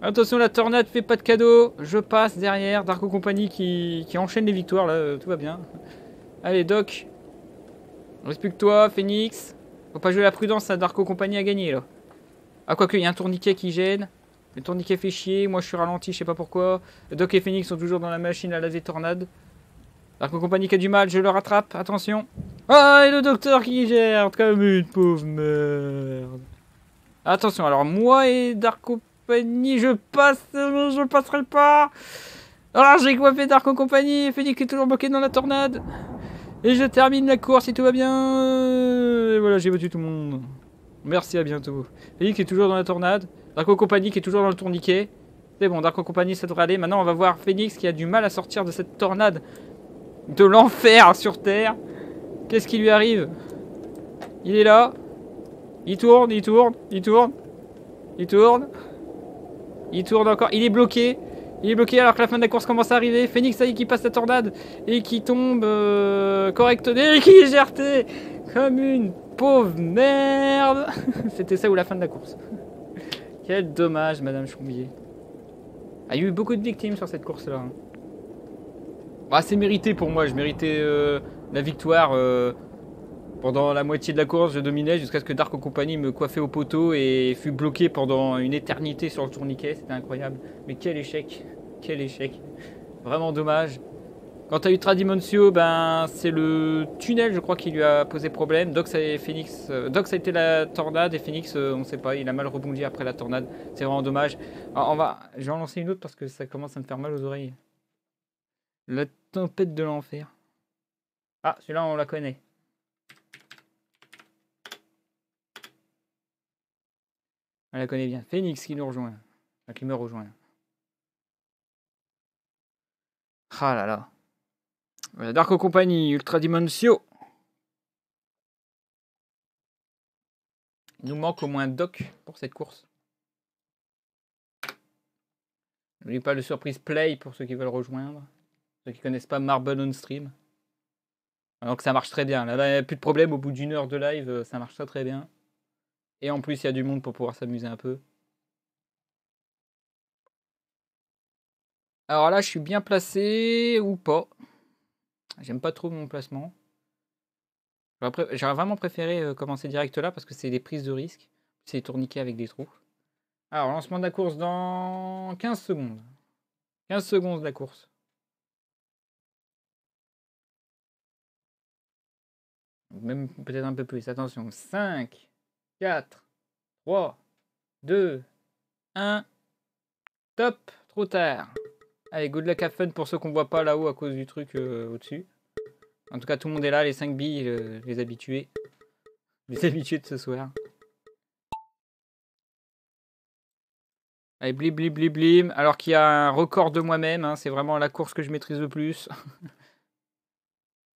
Attention, la tornade fait pas de cadeau. Je passe derrière. Darko Company qui, enchaîne les victoires, là. Euh, tout va bien. Allez, Doc. respecte reste plus que toi, Phoenix. Faut pas jouer la prudence, à hein, Darko Company a gagné, là. Ah, quoique, il y a un tourniquet qui gêne. Le tourniquet fait chier. Moi, je suis ralenti, je sais pas pourquoi. Doc et Phoenix sont toujours dans la machine à laver tornade. Dark compagnie qui a du mal, je le rattrape, attention. Ah, et le docteur qui gère comme une pauvre merde. Attention, alors moi et Dark Company, je passe, je passerai pas. Alors j'ai coiffé Dark Company, Phoenix est toujours bloqué dans la tornade. Et je termine la course si tout va bien. Et voilà, j'ai battu tout le monde. Merci, à bientôt. Phoenix est toujours dans la tornade. Dark Company qui est toujours dans le tourniquet. C'est bon, Dark Company, ça devrait aller. Maintenant, on va voir Phoenix qui a du mal à sortir de cette tornade de l'enfer sur Terre. Qu'est-ce qui lui arrive Il est là. Il tourne, il tourne, il tourne. Il tourne. Il tourne encore. Il est bloqué. Il est bloqué alors que la fin de la course commence à arriver. Phoenix, ça qui passe la tornade et qui tombe euh, correctement et qui est gerté comme une pauvre merde. *laughs* C'était ça ou la fin de la course. Quel dommage, Madame Chombier. Ah, il y a eu beaucoup de victimes sur cette course-là. Hein. Bah, c'est mérité pour moi. Je méritais euh, la victoire. Euh, pendant la moitié de la course, je dominais jusqu'à ce que Dark Company me coiffait au poteau et fut bloqué pendant une éternité sur le tourniquet. C'était incroyable. Mais quel échec. Quel échec. Vraiment dommage. Quant à Ultra Dimensio, ben, c'est le tunnel, je crois, qui lui a posé problème. Dox et Phoenix, euh, a été la tornade et Phoenix, on ne sait pas, il a mal rebondi après la tornade. C'est vraiment dommage. Ah, on va, je vais en lancer une autre parce que ça commence à me faire mal aux oreilles tempête de l'enfer. Ah, celui-là, on la connaît. On la connaît bien. Phoenix qui nous rejoint. Enfin, qui me rejoint. Ah là là. Euh, Darko Company, Ultra Dimensio. Il nous manque au moins Doc pour cette course. N'oubliez pas le surprise play pour ceux qui veulent rejoindre qui connaissent pas Marble on Stream. Donc ça marche très bien. Là, il n'y a plus de problème. Au bout d'une heure de live, euh, ça marche très très bien. Et en plus, il y a du monde pour pouvoir s'amuser un peu. Alors là, je suis bien placé ou pas. J'aime pas trop mon placement. J'aurais vraiment préféré euh, commencer direct là parce que c'est des prises de risque. C'est tourniquet avec des trous. Alors, lancement de la course dans 15 secondes. 15 secondes de la course. même peut-être un peu plus. Attention, 5, 4, 3, 2, 1. Top, trop tard. Allez, good luck à fun pour ceux qu'on voit pas là-haut à cause du truc euh, au-dessus. En tout cas, tout le monde est là, les 5 billes, euh, les habitués. Les *laughs* habitués de ce soir. Allez, blim blim blim blim. Alors qu'il y a un record de moi-même, hein, c'est vraiment la course que je maîtrise le plus. *laughs*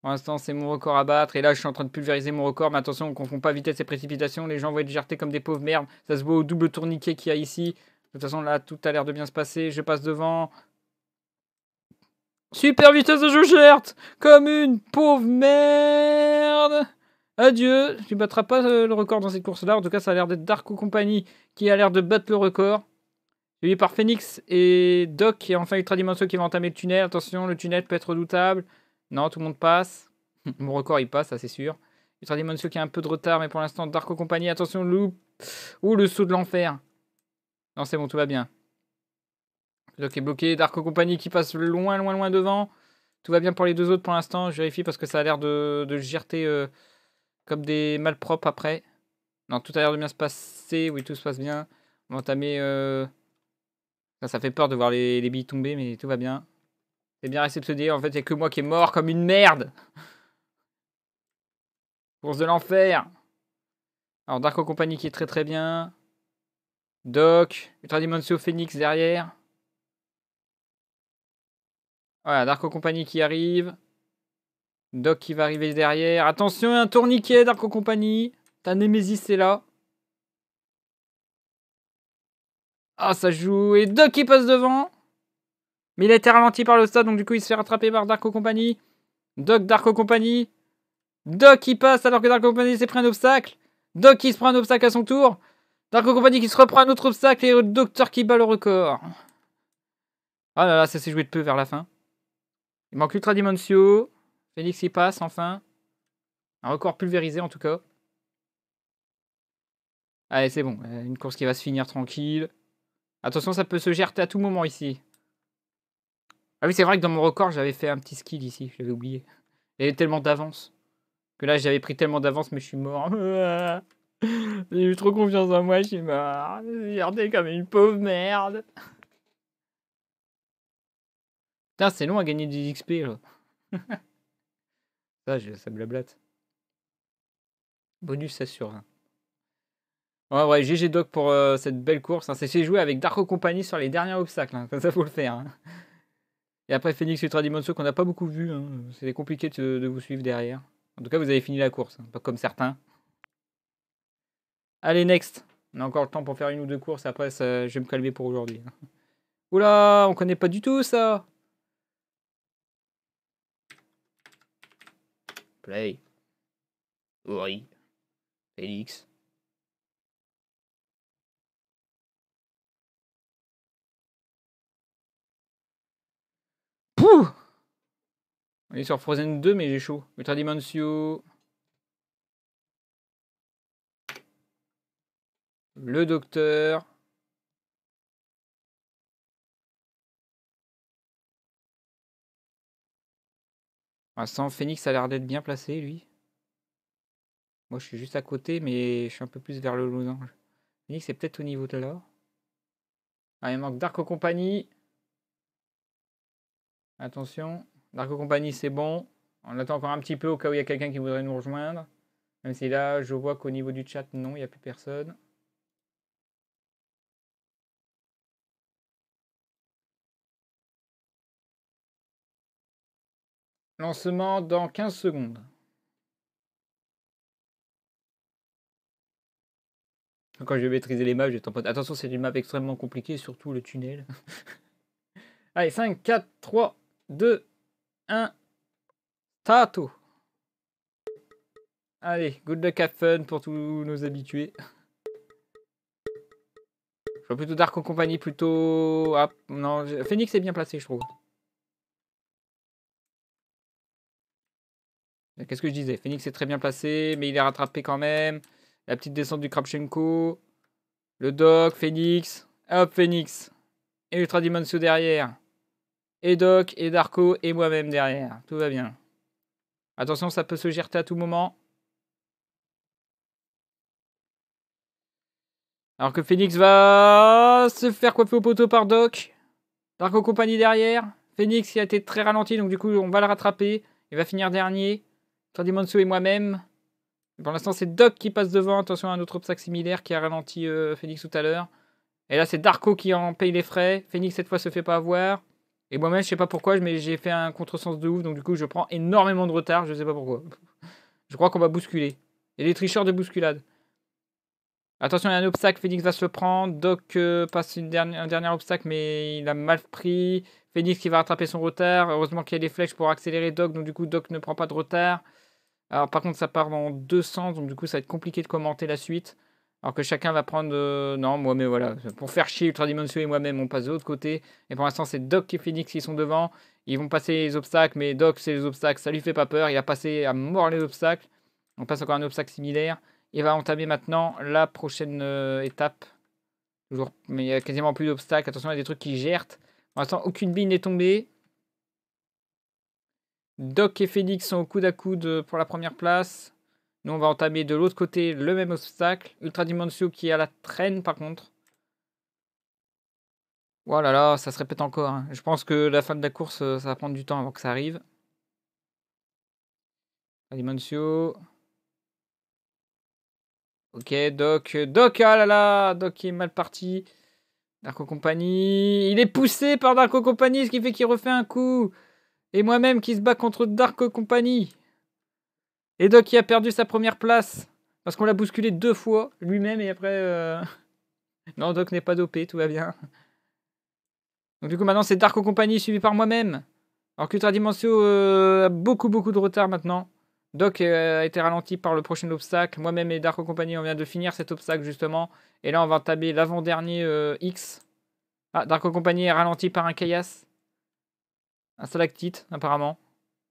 Pour l'instant, c'est mon record à battre. Et là, je suis en train de pulvériser mon record. Mais attention, on ne confond pas vitesse et précipitation. Les gens vont être jartés comme des pauvres merdes. Ça se voit au double tourniquet qu'il y a ici. De toute façon, là, tout a l'air de bien se passer. Je passe devant. Super vitesse de jeu, Gert Comme une pauvre merde Adieu Tu battras pas euh, le record dans cette course-là. En tout cas, ça a l'air d'être Darko Company qui a l'air de battre le record. Suivi par Phoenix et Doc, et enfin Ultra Dimension qui va entamer le tunnel. Attention, le tunnel peut être redoutable. Non, tout le monde passe. *laughs* Mon record, il passe, ça c'est sûr. Ultra Demon Soul qui a un peu de retard, mais pour l'instant, Darko Company, attention, loup. Ouh, le saut de l'enfer. Non, c'est bon, tout va bien. Doc est bloqué, Darko Company qui passe loin, loin, loin devant. Tout va bien pour les deux autres pour l'instant. Je vérifie parce que ça a l'air de, de girter euh, comme des malpropres après. Non, tout a l'air de bien se passer. Oui, tout se passe bien. On va entamer. Euh, ça, ça fait peur de voir les, les billes tomber, mais tout va bien. C'est bien réceptionné. En fait, il n'y a que moi qui est mort comme une merde. Course de l'enfer. Alors, Darko Company qui est très très bien. Doc. Ultra Dimension Phoenix derrière. Voilà, Darko Company qui arrive. Doc qui va arriver derrière. Attention, un tourniquet, Darko Company. Ta Nemesis est là. Ah, ça joue. Et Doc qui passe devant. Mais il a été ralenti par le stade, donc du coup, il se fait rattraper par Darko Company. Doc Darko Company. Doc qui passe alors que Darko Company s'est pris un obstacle. Doc qui se prend un obstacle à son tour. Darko Company qui se reprend un autre obstacle et le Docteur qui bat le record. Ah là là, ça s'est joué de peu vers la fin. Il manque Ultra Dimensio Phoenix y passe enfin. Un record pulvérisé en tout cas. Allez, c'est bon. Euh, une course qui va se finir tranquille. Attention, ça peut se gerter à tout moment ici. Ah oui, c'est vrai que dans mon record, j'avais fait un petit skill ici, j'avais oublié. Il y avait tellement d'avance. Que là, j'avais pris tellement d'avance, mais je suis mort. *laughs* J'ai eu trop confiance en moi, je suis mort. Regardez comme une pauvre merde. Putain, c'est long à gagner des XP, là. *laughs* ça, je, ça blablate. Bonus 16 sur Ouais, ouais, GG Doc pour euh, cette belle course. Hein. C'est jouer avec Dark Company sur les derniers obstacles. Hein. Ça, faut le faire. Hein. Et après Phoenix Ultra Dimension qu'on n'a pas beaucoup vu. Hein. C'était compliqué de, vous suivre derrière. En tout cas, vous avez fini la course, hein. pas comme certains. Allez, next. On a encore le temps pour faire une ou deux courses. Après, je vais me calmer pour aujourd'hui. Hein. Oula, on connaît pas du tout ça. Play. Oui. Phoenix. On est sur Frozen 2, mais j'ai chaud. Ultra Dimensio. Le docteur. sans Phoenix a l'air d'être bien placé, lui. Moi, je suis juste à côté, mais je suis un peu plus vers le losange. Phoenix est peut-être au niveau de là. Ah, il manque Dark Company. Attention. Darko Company, c'est bon. On attend encore un petit peu au cas où il y a quelqu'un qui voudrait nous rejoindre. Même si là, je vois qu'au niveau du chat, non, il n'y a plus personne. Lancement dans 15 secondes. Quand je vais maîtriser les maps, je vais Attention, c'est une map extrêmement compliquée, surtout le tunnel. *laughs* Allez, 5, 4, 3, 2, 1, Tato Allez, good luck have fun pour tous nos habitués. Je vois plutôt Dark en compagnie, plutôt... Ah, non, Phoenix est bien placé, je trouve. Qu'est-ce que je disais Phoenix est très bien placé, mais il est rattrapé quand même. La petite descente du Krabchenko. Le Doc, Phoenix. Hop, Phoenix. Et Ultra Dimension derrière et Doc, et Darko, et moi-même derrière. Tout va bien. Attention, ça peut se gerter à tout moment. Alors que Phoenix va se faire coiffer au poteau par Doc. Darko compagnie derrière. Phoenix qui a été très ralenti, donc du coup on va le rattraper. Il va finir dernier. Tandis et moi-même. Pour l'instant c'est Doc qui passe devant. Attention à un autre obstacle similaire qui a ralenti euh, Phoenix tout à l'heure. Et là c'est Darko qui en paye les frais. Phoenix cette fois se fait pas avoir. Et moi-même, je sais pas pourquoi, mais j'ai fait un contresens de ouf, donc du coup, je prends énormément de retard, je sais pas pourquoi. Je crois qu'on va bousculer. Et les tricheurs de bousculade. Attention, il y a un obstacle, Phoenix va se prendre. Doc euh, passe une un dernier obstacle, mais il a mal pris. Phoenix qui va rattraper son retard. Heureusement qu'il y a des flèches pour accélérer Doc, donc du coup, Doc ne prend pas de retard. Alors par contre, ça part dans deux sens, donc du coup, ça va être compliqué de commenter la suite. Alors que chacun va prendre. Euh, non, moi, mais voilà. Pour faire chier Ultra Dimension et moi-même, on passe de l'autre côté. Et pour l'instant, c'est Doc et Phoenix qui sont devant. Ils vont passer les obstacles, mais Doc, c'est les obstacles, ça lui fait pas peur. Il a passé à mort les obstacles. On passe encore un obstacle similaire. Il va entamer maintenant la prochaine euh, étape. Toujours, mais il y a quasiment plus d'obstacles. Attention, il y a des trucs qui gertent. Pour l'instant, aucune bille n'est tombée. Doc et Phoenix sont au coude à coude euh, pour la première place. Nous, on va entamer de l'autre côté le même obstacle. Ultra Dimensio qui est à la traîne, par contre. Oh là là, ça se répète encore. Hein. Je pense que la fin de la course, euh, ça va prendre du temps avant que ça arrive. Dimensio. Ok, Doc. Doc, ah là là Doc qui est mal parti. Darko Company. Il est poussé par Darko Company, ce qui fait qu'il refait un coup. Et moi-même qui se bat contre Darko Company. Et Doc qui a perdu sa première place parce qu'on l'a bousculé deux fois lui-même et après. Euh, *laughs* non, Doc n'est pas dopé, tout va bien. Donc du coup maintenant c'est Dark Company suivi par moi-même. Alors que Dimensio euh, a beaucoup beaucoup de retard maintenant. Doc euh, a été ralenti par le prochain obstacle. Moi-même et Dark Company on vient de finir cet obstacle justement. Et là on va taber l'avant-dernier X. Ah, Dark est ralenti par un caillasse. Un stalactite apparemment.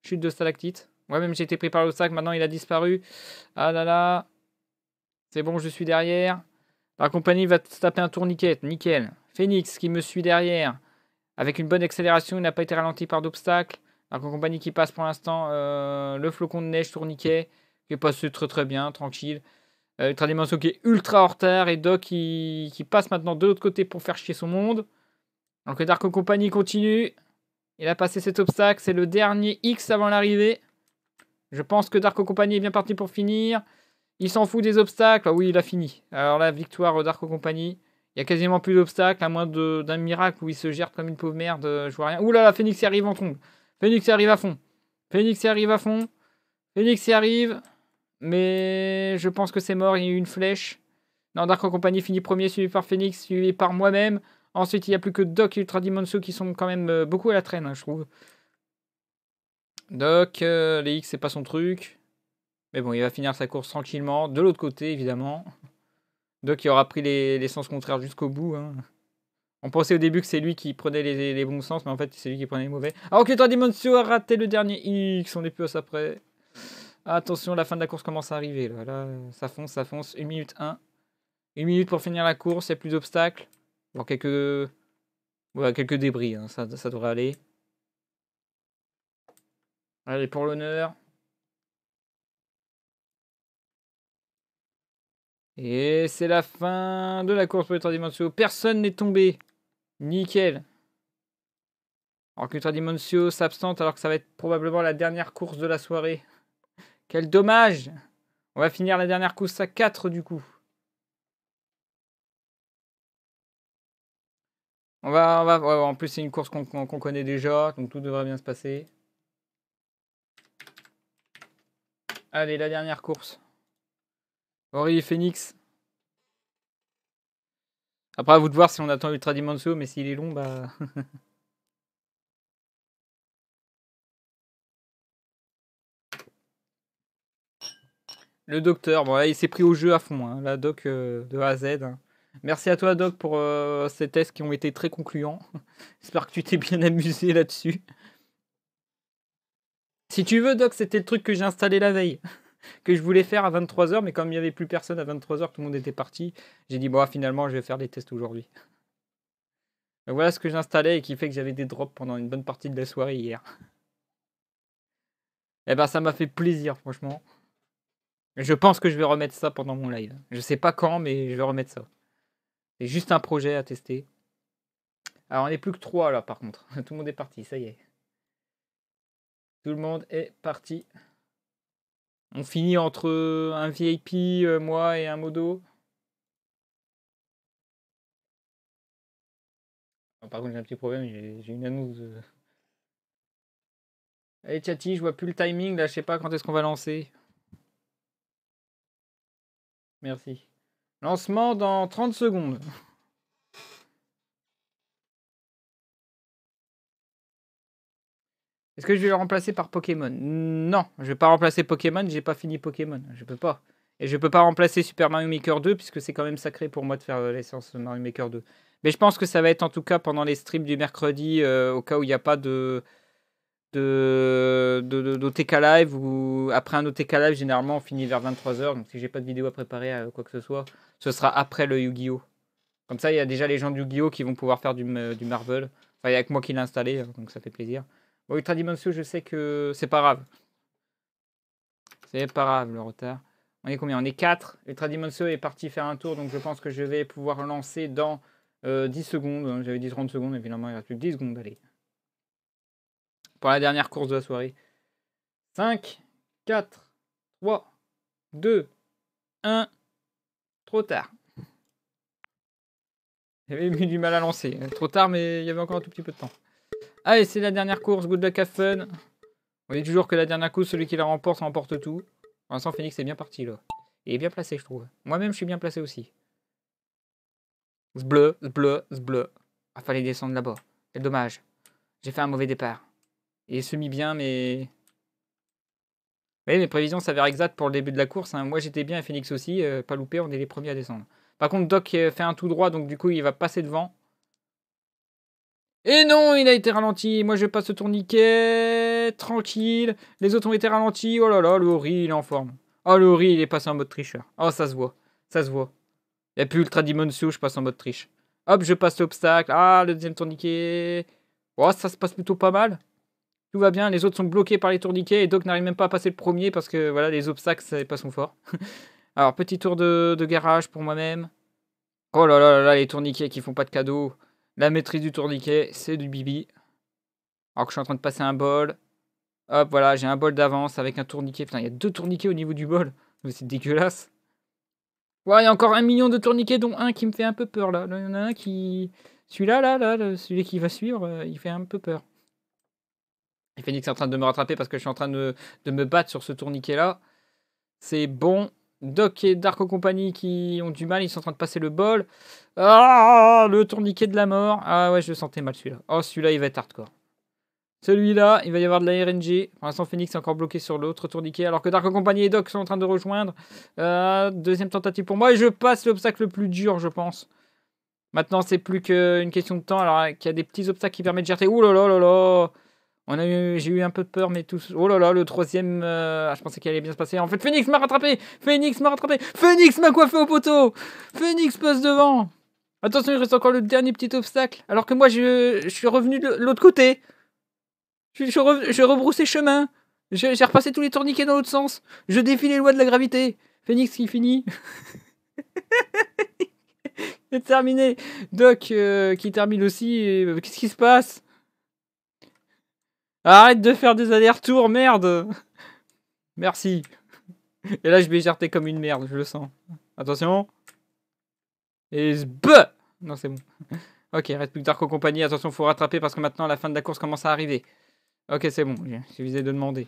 Chute de stalactite. Ouais, même j'ai été pris par l'obstacle, maintenant il a disparu. Ah là là. C'est bon, je suis derrière. La compagnie va se taper un tourniquet, nickel. Phoenix qui me suit derrière. Avec une bonne accélération, il n'a pas été ralenti par d'obstacles. Dark compagnie qui passe pour l'instant, euh, le flocon de neige tourniquet, qui passe très très bien, tranquille. Euh, ultra Dimension qui est ultra en retard et Doc qui, passe maintenant de l'autre côté pour faire chier son monde. Donc Dark compagnie continue. Il a passé cet obstacle, c'est le dernier X avant l'arrivée. Je pense que Dark Company est bien parti pour finir. Il s'en fout des obstacles. Ah oui, il a fini. Alors la victoire Darko Company. Il y a quasiment plus d'obstacles, à moins d'un miracle où il se gère comme une pauvre merde. Je vois rien. Ouh là là, Phoenix y arrive en trombe. Phoenix arrive à fond. Phoenix y arrive à fond. Phoenix y arrive. Mais je pense que c'est mort. Il y a eu une flèche. Non, Darko Company finit premier, suivi par Phoenix, suivi par moi-même. Ensuite, il n'y a plus que Doc et Ultra qui sont quand même euh, beaucoup à la traîne, hein, je trouve. Doc, euh, les X, c'est pas son truc. Mais bon, il va finir sa course tranquillement. De l'autre côté, évidemment. Doc, il aura pris les, sens contraires jusqu'au bout. Hein. On pensait au début que c'est lui qui prenait les, bons sens, mais en fait, c'est lui qui prenait les mauvais. Ah ok toi Dimension a raté le dernier X. On est plus à sa près. Attention, la fin de la course commence à arriver. Là, ça fonce, ça fonce. une minute 1. une minute pour finir la course. Il plus d'obstacles. Bon, quelques... Voilà, quelques débris, hein. ça, ça devrait aller. Allez, pour l'honneur. Et c'est la fin de la course pour les Personne n'est tombé. Nickel. Alors que Tradimentio s'absente alors que ça va être probablement la dernière course de la soirée. Quel dommage On va finir la dernière course à 4 du coup. On va, on va, en plus c'est une course qu'on connaît déjà, donc tout devrait bien se passer. Allez, la dernière course. Aurélie Phoenix. Après, à vous de voir si on attend Ultra mais s'il est long, bah. *laughs* Le docteur, bon, il s'est pris au jeu à fond, hein, la doc euh, de A à Z. Hein. Merci à toi, Doc, pour euh, ces tests qui ont été très concluants. *laughs* J'espère que tu t'es bien amusé là-dessus. Si tu veux, Doc, c'était le truc que j'ai installé la veille, *laughs* que je voulais faire à 23h, mais comme il n'y avait plus personne à 23h, tout le monde était parti, j'ai dit, bon, ah, finalement, je vais faire des tests aujourd'hui. *laughs* voilà ce que j'installais et qui fait que j'avais des drops pendant une bonne partie de la soirée hier. *laughs* Eh ben, ça m'a fait plaisir, franchement. Je pense que je vais remettre ça pendant mon live. Je sais pas quand, mais je vais remettre ça. C'est juste un projet à tester. Alors, on n'est plus que trois là, par contre. Tout le monde est parti, ça y est. Tout le monde est parti. On finit entre un VIP, euh, moi et un modo. Par contre, j'ai un petit problème, j'ai une annonce. Allez, euh. Tchati, je vois plus le timing là, je sais pas quand est-ce qu'on va lancer. Merci. Lancement dans 30 secondes. Est-ce que je vais le remplacer par Pokémon Non, je vais pas remplacer Pokémon, j'ai pas fini Pokémon, je peux pas. Et je ne peux pas remplacer Super Mario Maker 2 puisque c'est quand même sacré pour moi de faire euh, l'essence Mario Maker 2. Mais je pense que ça va être en tout cas pendant les streams du mercredi euh, au cas où il n'y a pas de de d'OTK live ou après un OTK live généralement on finit vers 23h donc si j'ai pas de vidéo à préparer à euh, quoi que ce soit, ce sera après le Yu-Gi-Oh. Comme ça, il y a déjà les gens du Yu-Gi-Oh qui vont pouvoir faire du, du Marvel. Enfin, il y a que moi qui l'ai installé hein, donc ça fait plaisir. Bon, Ultra Dimension, je sais que c'est pas grave. C'est pas grave le retard. On est combien On est 4. Ultra Dimension est parti faire un tour, donc je pense que je vais pouvoir lancer dans 10 euh, secondes. Hein. J'avais dit 30 secondes, évidemment, il reste plus que 10 secondes. Allez. Pour la dernière course de la soirée. 5, 4, 3, 2, 1. Trop tard. J'avais eu du mal à lancer. Trop tard, mais il y avait encore un tout petit peu de temps. Allez, ah, c'est la dernière course. Good luck, have fun. On dit toujours que la dernière course, celui qui la remporte remporte tout. Pour l'instant, Phoenix est bien parti, là. Il est bien placé, je trouve. Moi-même, je suis bien placé aussi. Zbleu, zbleu, zbleu. Ah, fallait descendre là-bas. Quel dommage. J'ai fait un mauvais départ. Il est semi bien, mais... Vous voyez, mes prévisions s'avèrent exactes pour le début de la course. Hein. Moi, j'étais bien et Phoenix aussi. Euh, pas loupé, on est les premiers à descendre. Par contre, Doc euh, fait un tout droit, donc du coup, il va passer devant. Et eh non, il a été ralenti. Moi, je passe le tourniquet. Tranquille. Les autres ont été ralentis. Oh là là, le riz il est en forme. Oh, le riz il est passé en mode tricheur. Oh, ça se voit. Ça se voit. Il n'y a plus Ultra Dimension, je passe en mode triche. Hop, je passe l'obstacle. Ah, le deuxième tourniquet. Oh, ça se passe plutôt pas mal. Tout va bien. Les autres sont bloqués par les tourniquets et Doc n'arrive même pas à passer le premier parce que voilà, les obstacles, c'est pas son fort. *laughs* Alors, petit tour de, garage pour moi-même. Oh là là là, les tourniquets qui font pas de cadeaux. La maîtrise du tourniquet, c'est du bibi. Alors que je suis en train de passer un bol. Hop, voilà, j'ai un bol d'avance avec un tourniquet. Putain, il y a deux tourniquets au niveau du bol. *laughs* C'est dégueulasse. Ouais, il y a encore un million de tourniquets, dont un qui me fait un peu peur, là. Il y en a un qui... Celui-là, là, là, celui qui va suivre, euh, il fait un peu peur. Et Phoenix est en train de me rattraper parce que je suis en train de, de me battre sur ce tourniquet-là. C'est bon. Doc et Darko Company qui ont du mal, ils sont en train de passer le bol. Ah, le tourniquet de la mort. Ah ouais, je le sentais mal celui-là. Oh, celui-là, il va être hardcore. Celui-là, il va y avoir de la RNG. Pour l'instant, Phoenix est encore bloqué sur l'autre tourniquet, alors que Dark Company et Doc sont en train de rejoindre. Euh, deuxième tentative pour moi, et je passe l'obstacle le plus dur, je pense. Maintenant, c'est plus qu'une question de temps, alors euh, qu'il y a des petits obstacles qui permettent de jeter. Ouh là là là là on a eu, j'ai eu un peu de peur, mais tous. Oh là là, le troisième. Euh, ah, je pensais qu'il allait bien se passer. En fait, Phoenix m'a rattrapé. Phoenix m'a rattrapé. Phoenix m'a coiffé au poteau. Phoenix passe devant. Attention, il reste encore le dernier petit obstacle. Alors que moi, je, suis revenu de l'autre côté. Je, je, re... je rebroussais chemin. J'ai repassé tous les tourniquets dans l'autre sens. Je défie les lois de la gravité. Phoenix qui finit. *laughs* C'est terminé. Doc euh, qui termine aussi. Euh, qu'est-ce qui se passe Arrête de faire des allers-retours, merde Merci. Et là, je vais jarter comme une merde, je le sens. Attention. Et Non, c'est bon. Ok, reste plus que compagnie. Attention, faut rattraper parce que maintenant, la fin de la course commence à arriver. Ok, c'est bon. J'ai suffisait de demander.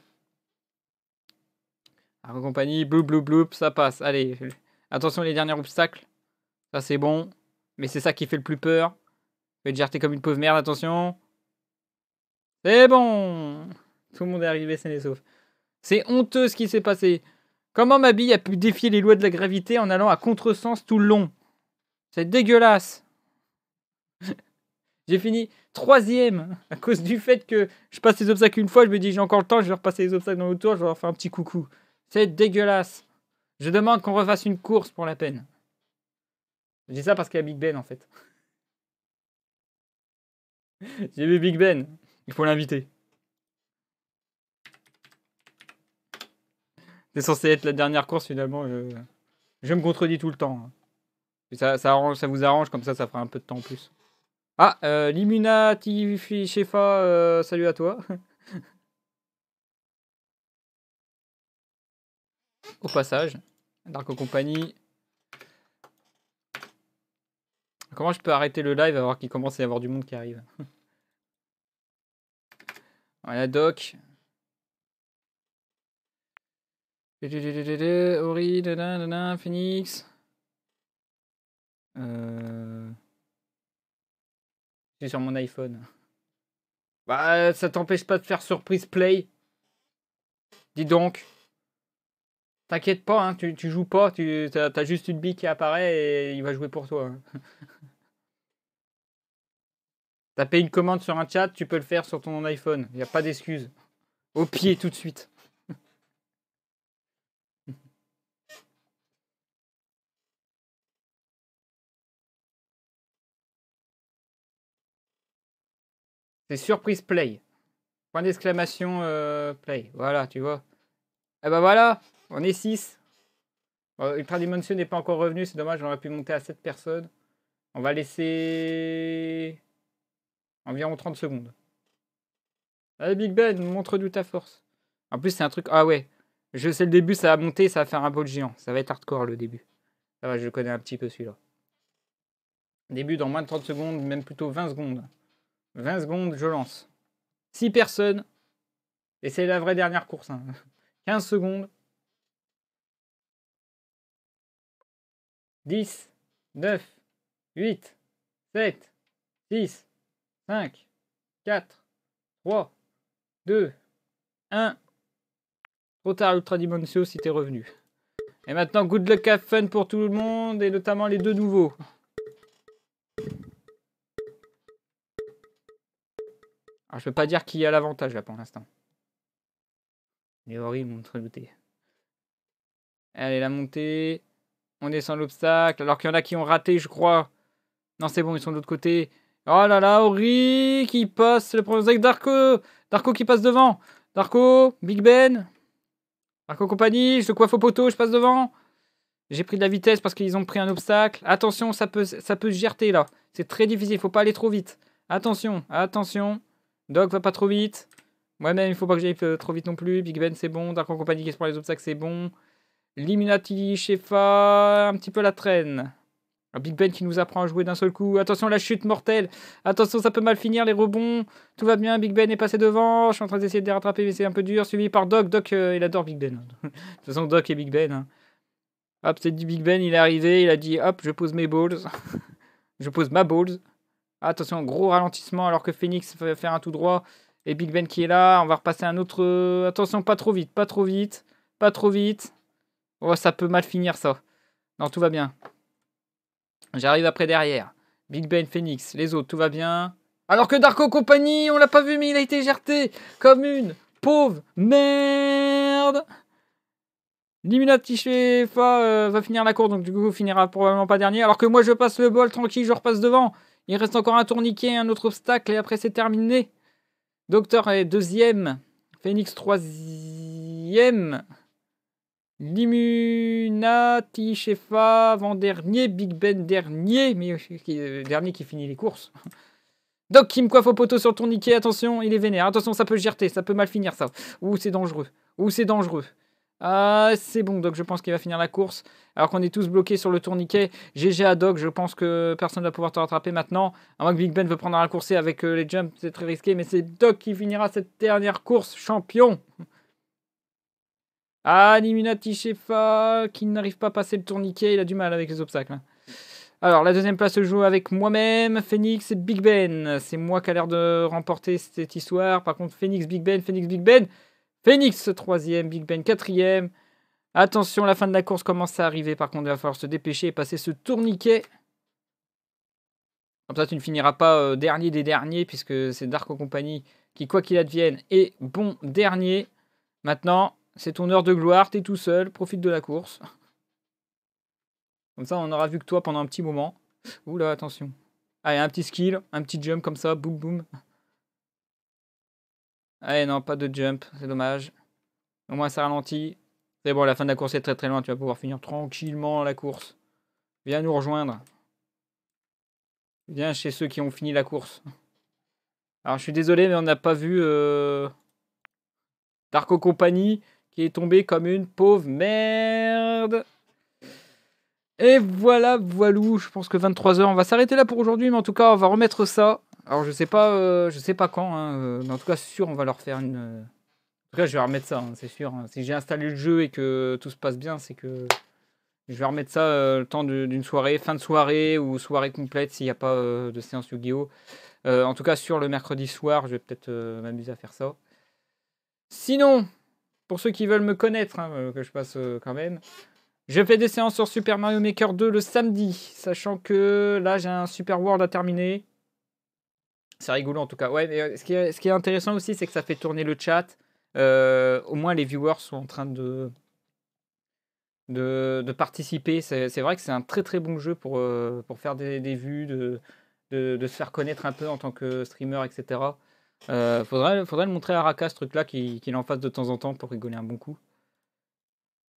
à compagnie, bloup, bloup, bloup, ça passe. Allez, attention les derniers obstacles. Ça, c'est bon. Mais c'est ça qui fait le plus peur. Je vais écarter comme une pauvre merde, attention. C'est bon Tout le monde est arrivé c'est les sauf. C'est honteux ce qui s'est passé. Comment ma bille a pu défier les lois de la gravité en allant à contresens tout le long C'est dégueulasse *laughs* J'ai fini troisième à cause du fait que je passe les obstacles une fois, je me dis j'ai encore le temps, je vais repasser les obstacles dans le tour, je vais leur faire un petit coucou. C'est dégueulasse. Je demande qu'on refasse une course pour la peine. Je dis ça parce qu'il y a Big Ben en fait. *laughs* J'ai vu Big Ben. Il faut l'inviter. C'est censé être la dernière course finalement. Je, me contredis tout le temps. Ça, ça, vous arrange, comme ça ça fera un peu de temps en plus. Ah, euh, Limuna Shefa, euh, salut à toi. *laughs* Au passage, Darko Company. Comment je peux arrêter le live voir qu'il commence à y avoir du monde qui arrive *laughs* Voilà, doc. Ori, Phoenix. C'est sur mon iPhone. Bah, ça t'empêche pas de faire surprise play. Dis donc. T'inquiète pas, hein, tu, tu, joues pas, tu, t'as, as juste une bille qui apparaît et il va jouer pour toi. Hein. *laughs* Taper une commande sur un chat, tu peux le faire sur ton iPhone. Il n'y a pas d'excuse. Au pied tout de suite. *laughs* C'est surprise play. Point d'exclamation euh, play. Voilà, tu vois. Eh ben voilà, on est 6. Bon, Ultra Dimension n'est pas encore revenu, c'est dommage, on aurait pu monter à 7 personnes. On va laisser Environ 30 secondes. Allez, Big Ben, montre nous ta force. En plus, c'est un truc. Ah ouais, je sais le début, ça va monter, ça va faire un bol géant. Ça va être hardcore le début. Ça va, je connais un petit peu celui-là. Début dans moins de 30 secondes, même plutôt 20 secondes. 20 secondes, je lance. 6 personnes. Et c'est la vraie dernière course. 15 hein. *laughs* secondes. 10, 9, 8, 7, 6, 5, 4, 3, 2, 1. Trop tard, Ultra dimension si t'es revenu. Et maintenant, good luck have fun pour tout le monde, et notamment les deux nouveaux. Alors, je peux pas dire qui a l'avantage, là, pour l'instant. Les horribles m'ont douté. Allez, la montée. On descend l'obstacle, alors qu'il y en a qui ont raté, je crois. Non, c'est bon, ils sont de l'autre côté. Oh là là, Ori qui passe le avec Darko. Darko qui passe devant. Darko, Big Ben. Darko compagnie, je te coiffe au poteau, je passe devant. J'ai pris de la vitesse parce qu'ils ont pris un obstacle. Attention, ça peut, ça peut se gerter là. C'est très difficile, il faut pas aller trop vite. Attention, attention. Doc va pas trop vite. Moi-même, il faut pas que j'aille euh, trop vite non plus. Big Ben, c'est bon. Darko compagnie qui se prend les obstacles, c'est bon. Liminati, Shefa, un petit peu la traîne. Big Ben qui nous apprend à jouer d'un seul coup. Attention, la chute mortelle. Attention, ça peut mal finir, les rebonds. Tout va bien, Big Ben est passé devant. Je suis en train d'essayer de les rattraper, mais c'est un peu dur. Suivi par Doc. Doc, euh, il adore Big Ben. Hein. *laughs* de toute façon, Doc et Big Ben. Hein. Hop, c'est du Big Ben, il est arrivé. Il a dit, hop, je pose mes balls. *laughs* je pose ma balls. Attention, gros ralentissement alors que Phoenix va faire un tout droit. Et Big Ben qui est là. On va repasser un autre... Euh, attention, pas trop vite, pas trop vite. Pas trop vite. Oh, ça peut mal finir, ça. Non, tout va bien. J'arrive après derrière. Big Ben, Phoenix, les autres, tout va bien. Alors que Darko Compagnie, on l'a pas vu, mais il a été gerté, comme une pauvre merde. Limina Tichéfa euh, va finir la course, donc du coup finira probablement pas dernier. Alors que moi je passe le bol tranquille, je repasse devant. Il reste encore un tourniquet, un autre obstacle, et après c'est terminé. Docteur est deuxième. Phoenix troisième. Limunati, Shefa, avant dernier Big Ben dernier, mais euh, euh, dernier qui finit les courses. *laughs* Doc qui me coiffe au poteau sur tourniquet, attention, il est vénère. Attention, ça peut gerter, ça peut mal finir ça. Ou c'est dangereux. Ou c'est dangereux. Ah, c'est bon, Doc, je pense qu'il va finir la course. Alors qu'on est tous bloqués sur le tourniquet. GG à Doc, je pense que personne ne va pouvoir te rattraper maintenant. À moins que Big Ben veut prendre un raccourci avec euh, les jumps, c'est très risqué. Mais c'est Doc qui finira cette dernière course champion. Ah, Niminati Shefa qui n'arrive pas à passer le tourniquet, il a du mal avec les obstacles. Hein. Alors, la deuxième place se joue avec moi-même, Phoenix et Big Ben. C'est moi qui a l'air de remporter cette histoire. Par contre, Phoenix, Big Ben, Phoenix, Big Ben. Phoenix troisième, Big Ben quatrième. Attention, la fin de la course commence à arriver. Par contre, il va falloir se dépêcher et passer ce tourniquet. Comme ça, tu ne finiras pas euh, dernier des derniers, puisque c'est Dark Company qui, quoi qu'il advienne, est bon dernier. Maintenant, c'est ton heure de gloire, t'es tout seul, profite de la course. Comme ça, on aura vu que toi pendant un petit moment. Oula, attention. Allez, un petit skill, un petit jump comme ça, boum boum. Allez, non, pas de jump, c'est dommage. Au moins, ça ralentit. C'est bon, la fin de la course est très très loin, tu vas pouvoir finir tranquillement la course. Viens nous rejoindre. Viens chez ceux qui ont fini la course. Alors, je suis désolé, mais on n'a pas vu... Euh, Darko Company qui est tombé comme une pauvre merde. Et voilà, voilou, je pense que 23h, on va s'arrêter là pour aujourd'hui, mais en tout cas, on va remettre ça. Alors, je sais pas, euh, je sais pas quand, hein, euh, mais en tout cas, sûr, on va leur faire une. Euh, en tout cas, je vais remettre ça, hein, c'est sûr. Hein. Si j'ai installé le jeu et que tout se passe bien, c'est que je vais remettre ça le temps d'une soirée, fin de soirée ou soirée complète s'il n'y a pas de séance Yu-Gi-Oh! en tout cas, sur le mercredi soir, je vais peut-être m'amuser à faire ça. Sinon, pour ceux qui veulent me connaître, hein, euh, que je passe euh, quand même. Je fais des séances sur Super Mario Maker 2 le samedi, sachant que là j'ai un Super World à terminer. C'est rigolo en tout cas. Ouais, mais euh, ce qui est, intéressant aussi, c'est que ça fait tourner le chat. au moins les viewers sont en train de, de, participer. C'est vrai que c'est un très très bon jeu pour, pour faire des, vues, de, de, se faire connaître un peu en tant que streamer, etc. Euh, faudrait, le montrer à Raka ce truc-là qu'il en fasse de temps en temps pour rigoler un bon coup.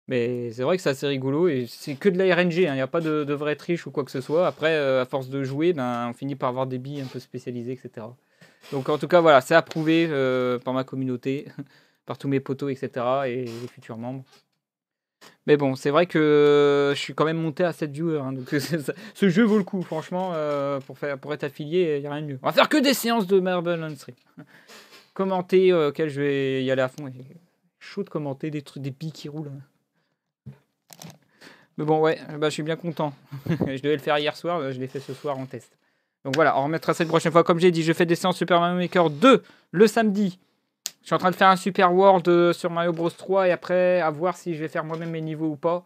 Mais c'est vrai que c'est assez rigolo et c'est que de la RNG, hein. il n'y a pas de, de vraie triche ou quoi que ce soit. Après, euh, à force de jouer, ben, on finit par avoir des billes un peu spécialisées, etc. Donc en tout cas, voilà, c'est approuvé euh, par ma communauté, *laughs* par tous mes potos, etc. et les futurs membres. Mais bon, c'est vrai que euh, je suis quand même monté à 7 viewers. Hein, donc *laughs* ce jeu vaut le coup, franchement. Euh, pour, faire, pour être affilié, il n'y a rien de mieux. On va faire que des séances de Marble on Street. *laughs* Commenter, euh, je vais y aller à fond. Chaud de commenter des trucs, des billes qui roulent. Mais bon, ouais, bah, je suis bien content. *laughs* je devais le faire hier soir, bah, je l'ai fait ce soir en test. Donc voilà, on remettra ça une prochaine fois. Comme j'ai dit, je fais des séances Super Mario Maker 2 le samedi. Je suis en train de faire un super world euh, sur Mario Bros 3 et après à voir si je vais faire moi-même mes niveaux ou pas.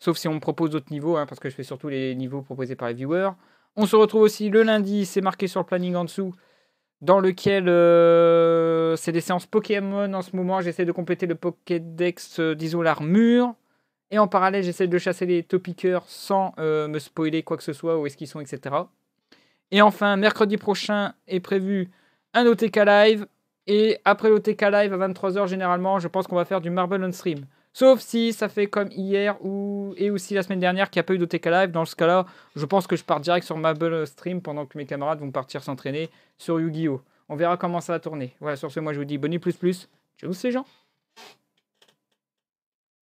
Sauf si on me propose d'autres niveaux, hein, parce que je fais surtout les niveaux proposés par les viewers. On se retrouve aussi le lundi, c'est marqué sur le planning en dessous, dans lequel euh, c'est des séances Pokémon en ce moment. J'essaie de compléter le Pokédex, euh, disons Et en parallèle, j'essaie de chasser les topiqueurs sans euh, me spoiler quoi que ce soit, où est-ce qu'ils sont, etc. Et enfin, mercredi prochain est prévu un OTK Live et après l'OTK Live à 23h, généralement, je pense qu'on va faire du Marble on Stream. Sauf si ça fait comme hier ou et aussi la semaine dernière qu'il n'y a pas eu d'OTK Live. Dans ce cas-là, je pense que je pars direct sur Marble Stream pendant que mes camarades vont partir s'entraîner sur Yu-Gi-Oh! On verra comment ça va tourner. Voilà, sur ce, moi je vous dis bonne nuit plus plus. Ciao ces gens!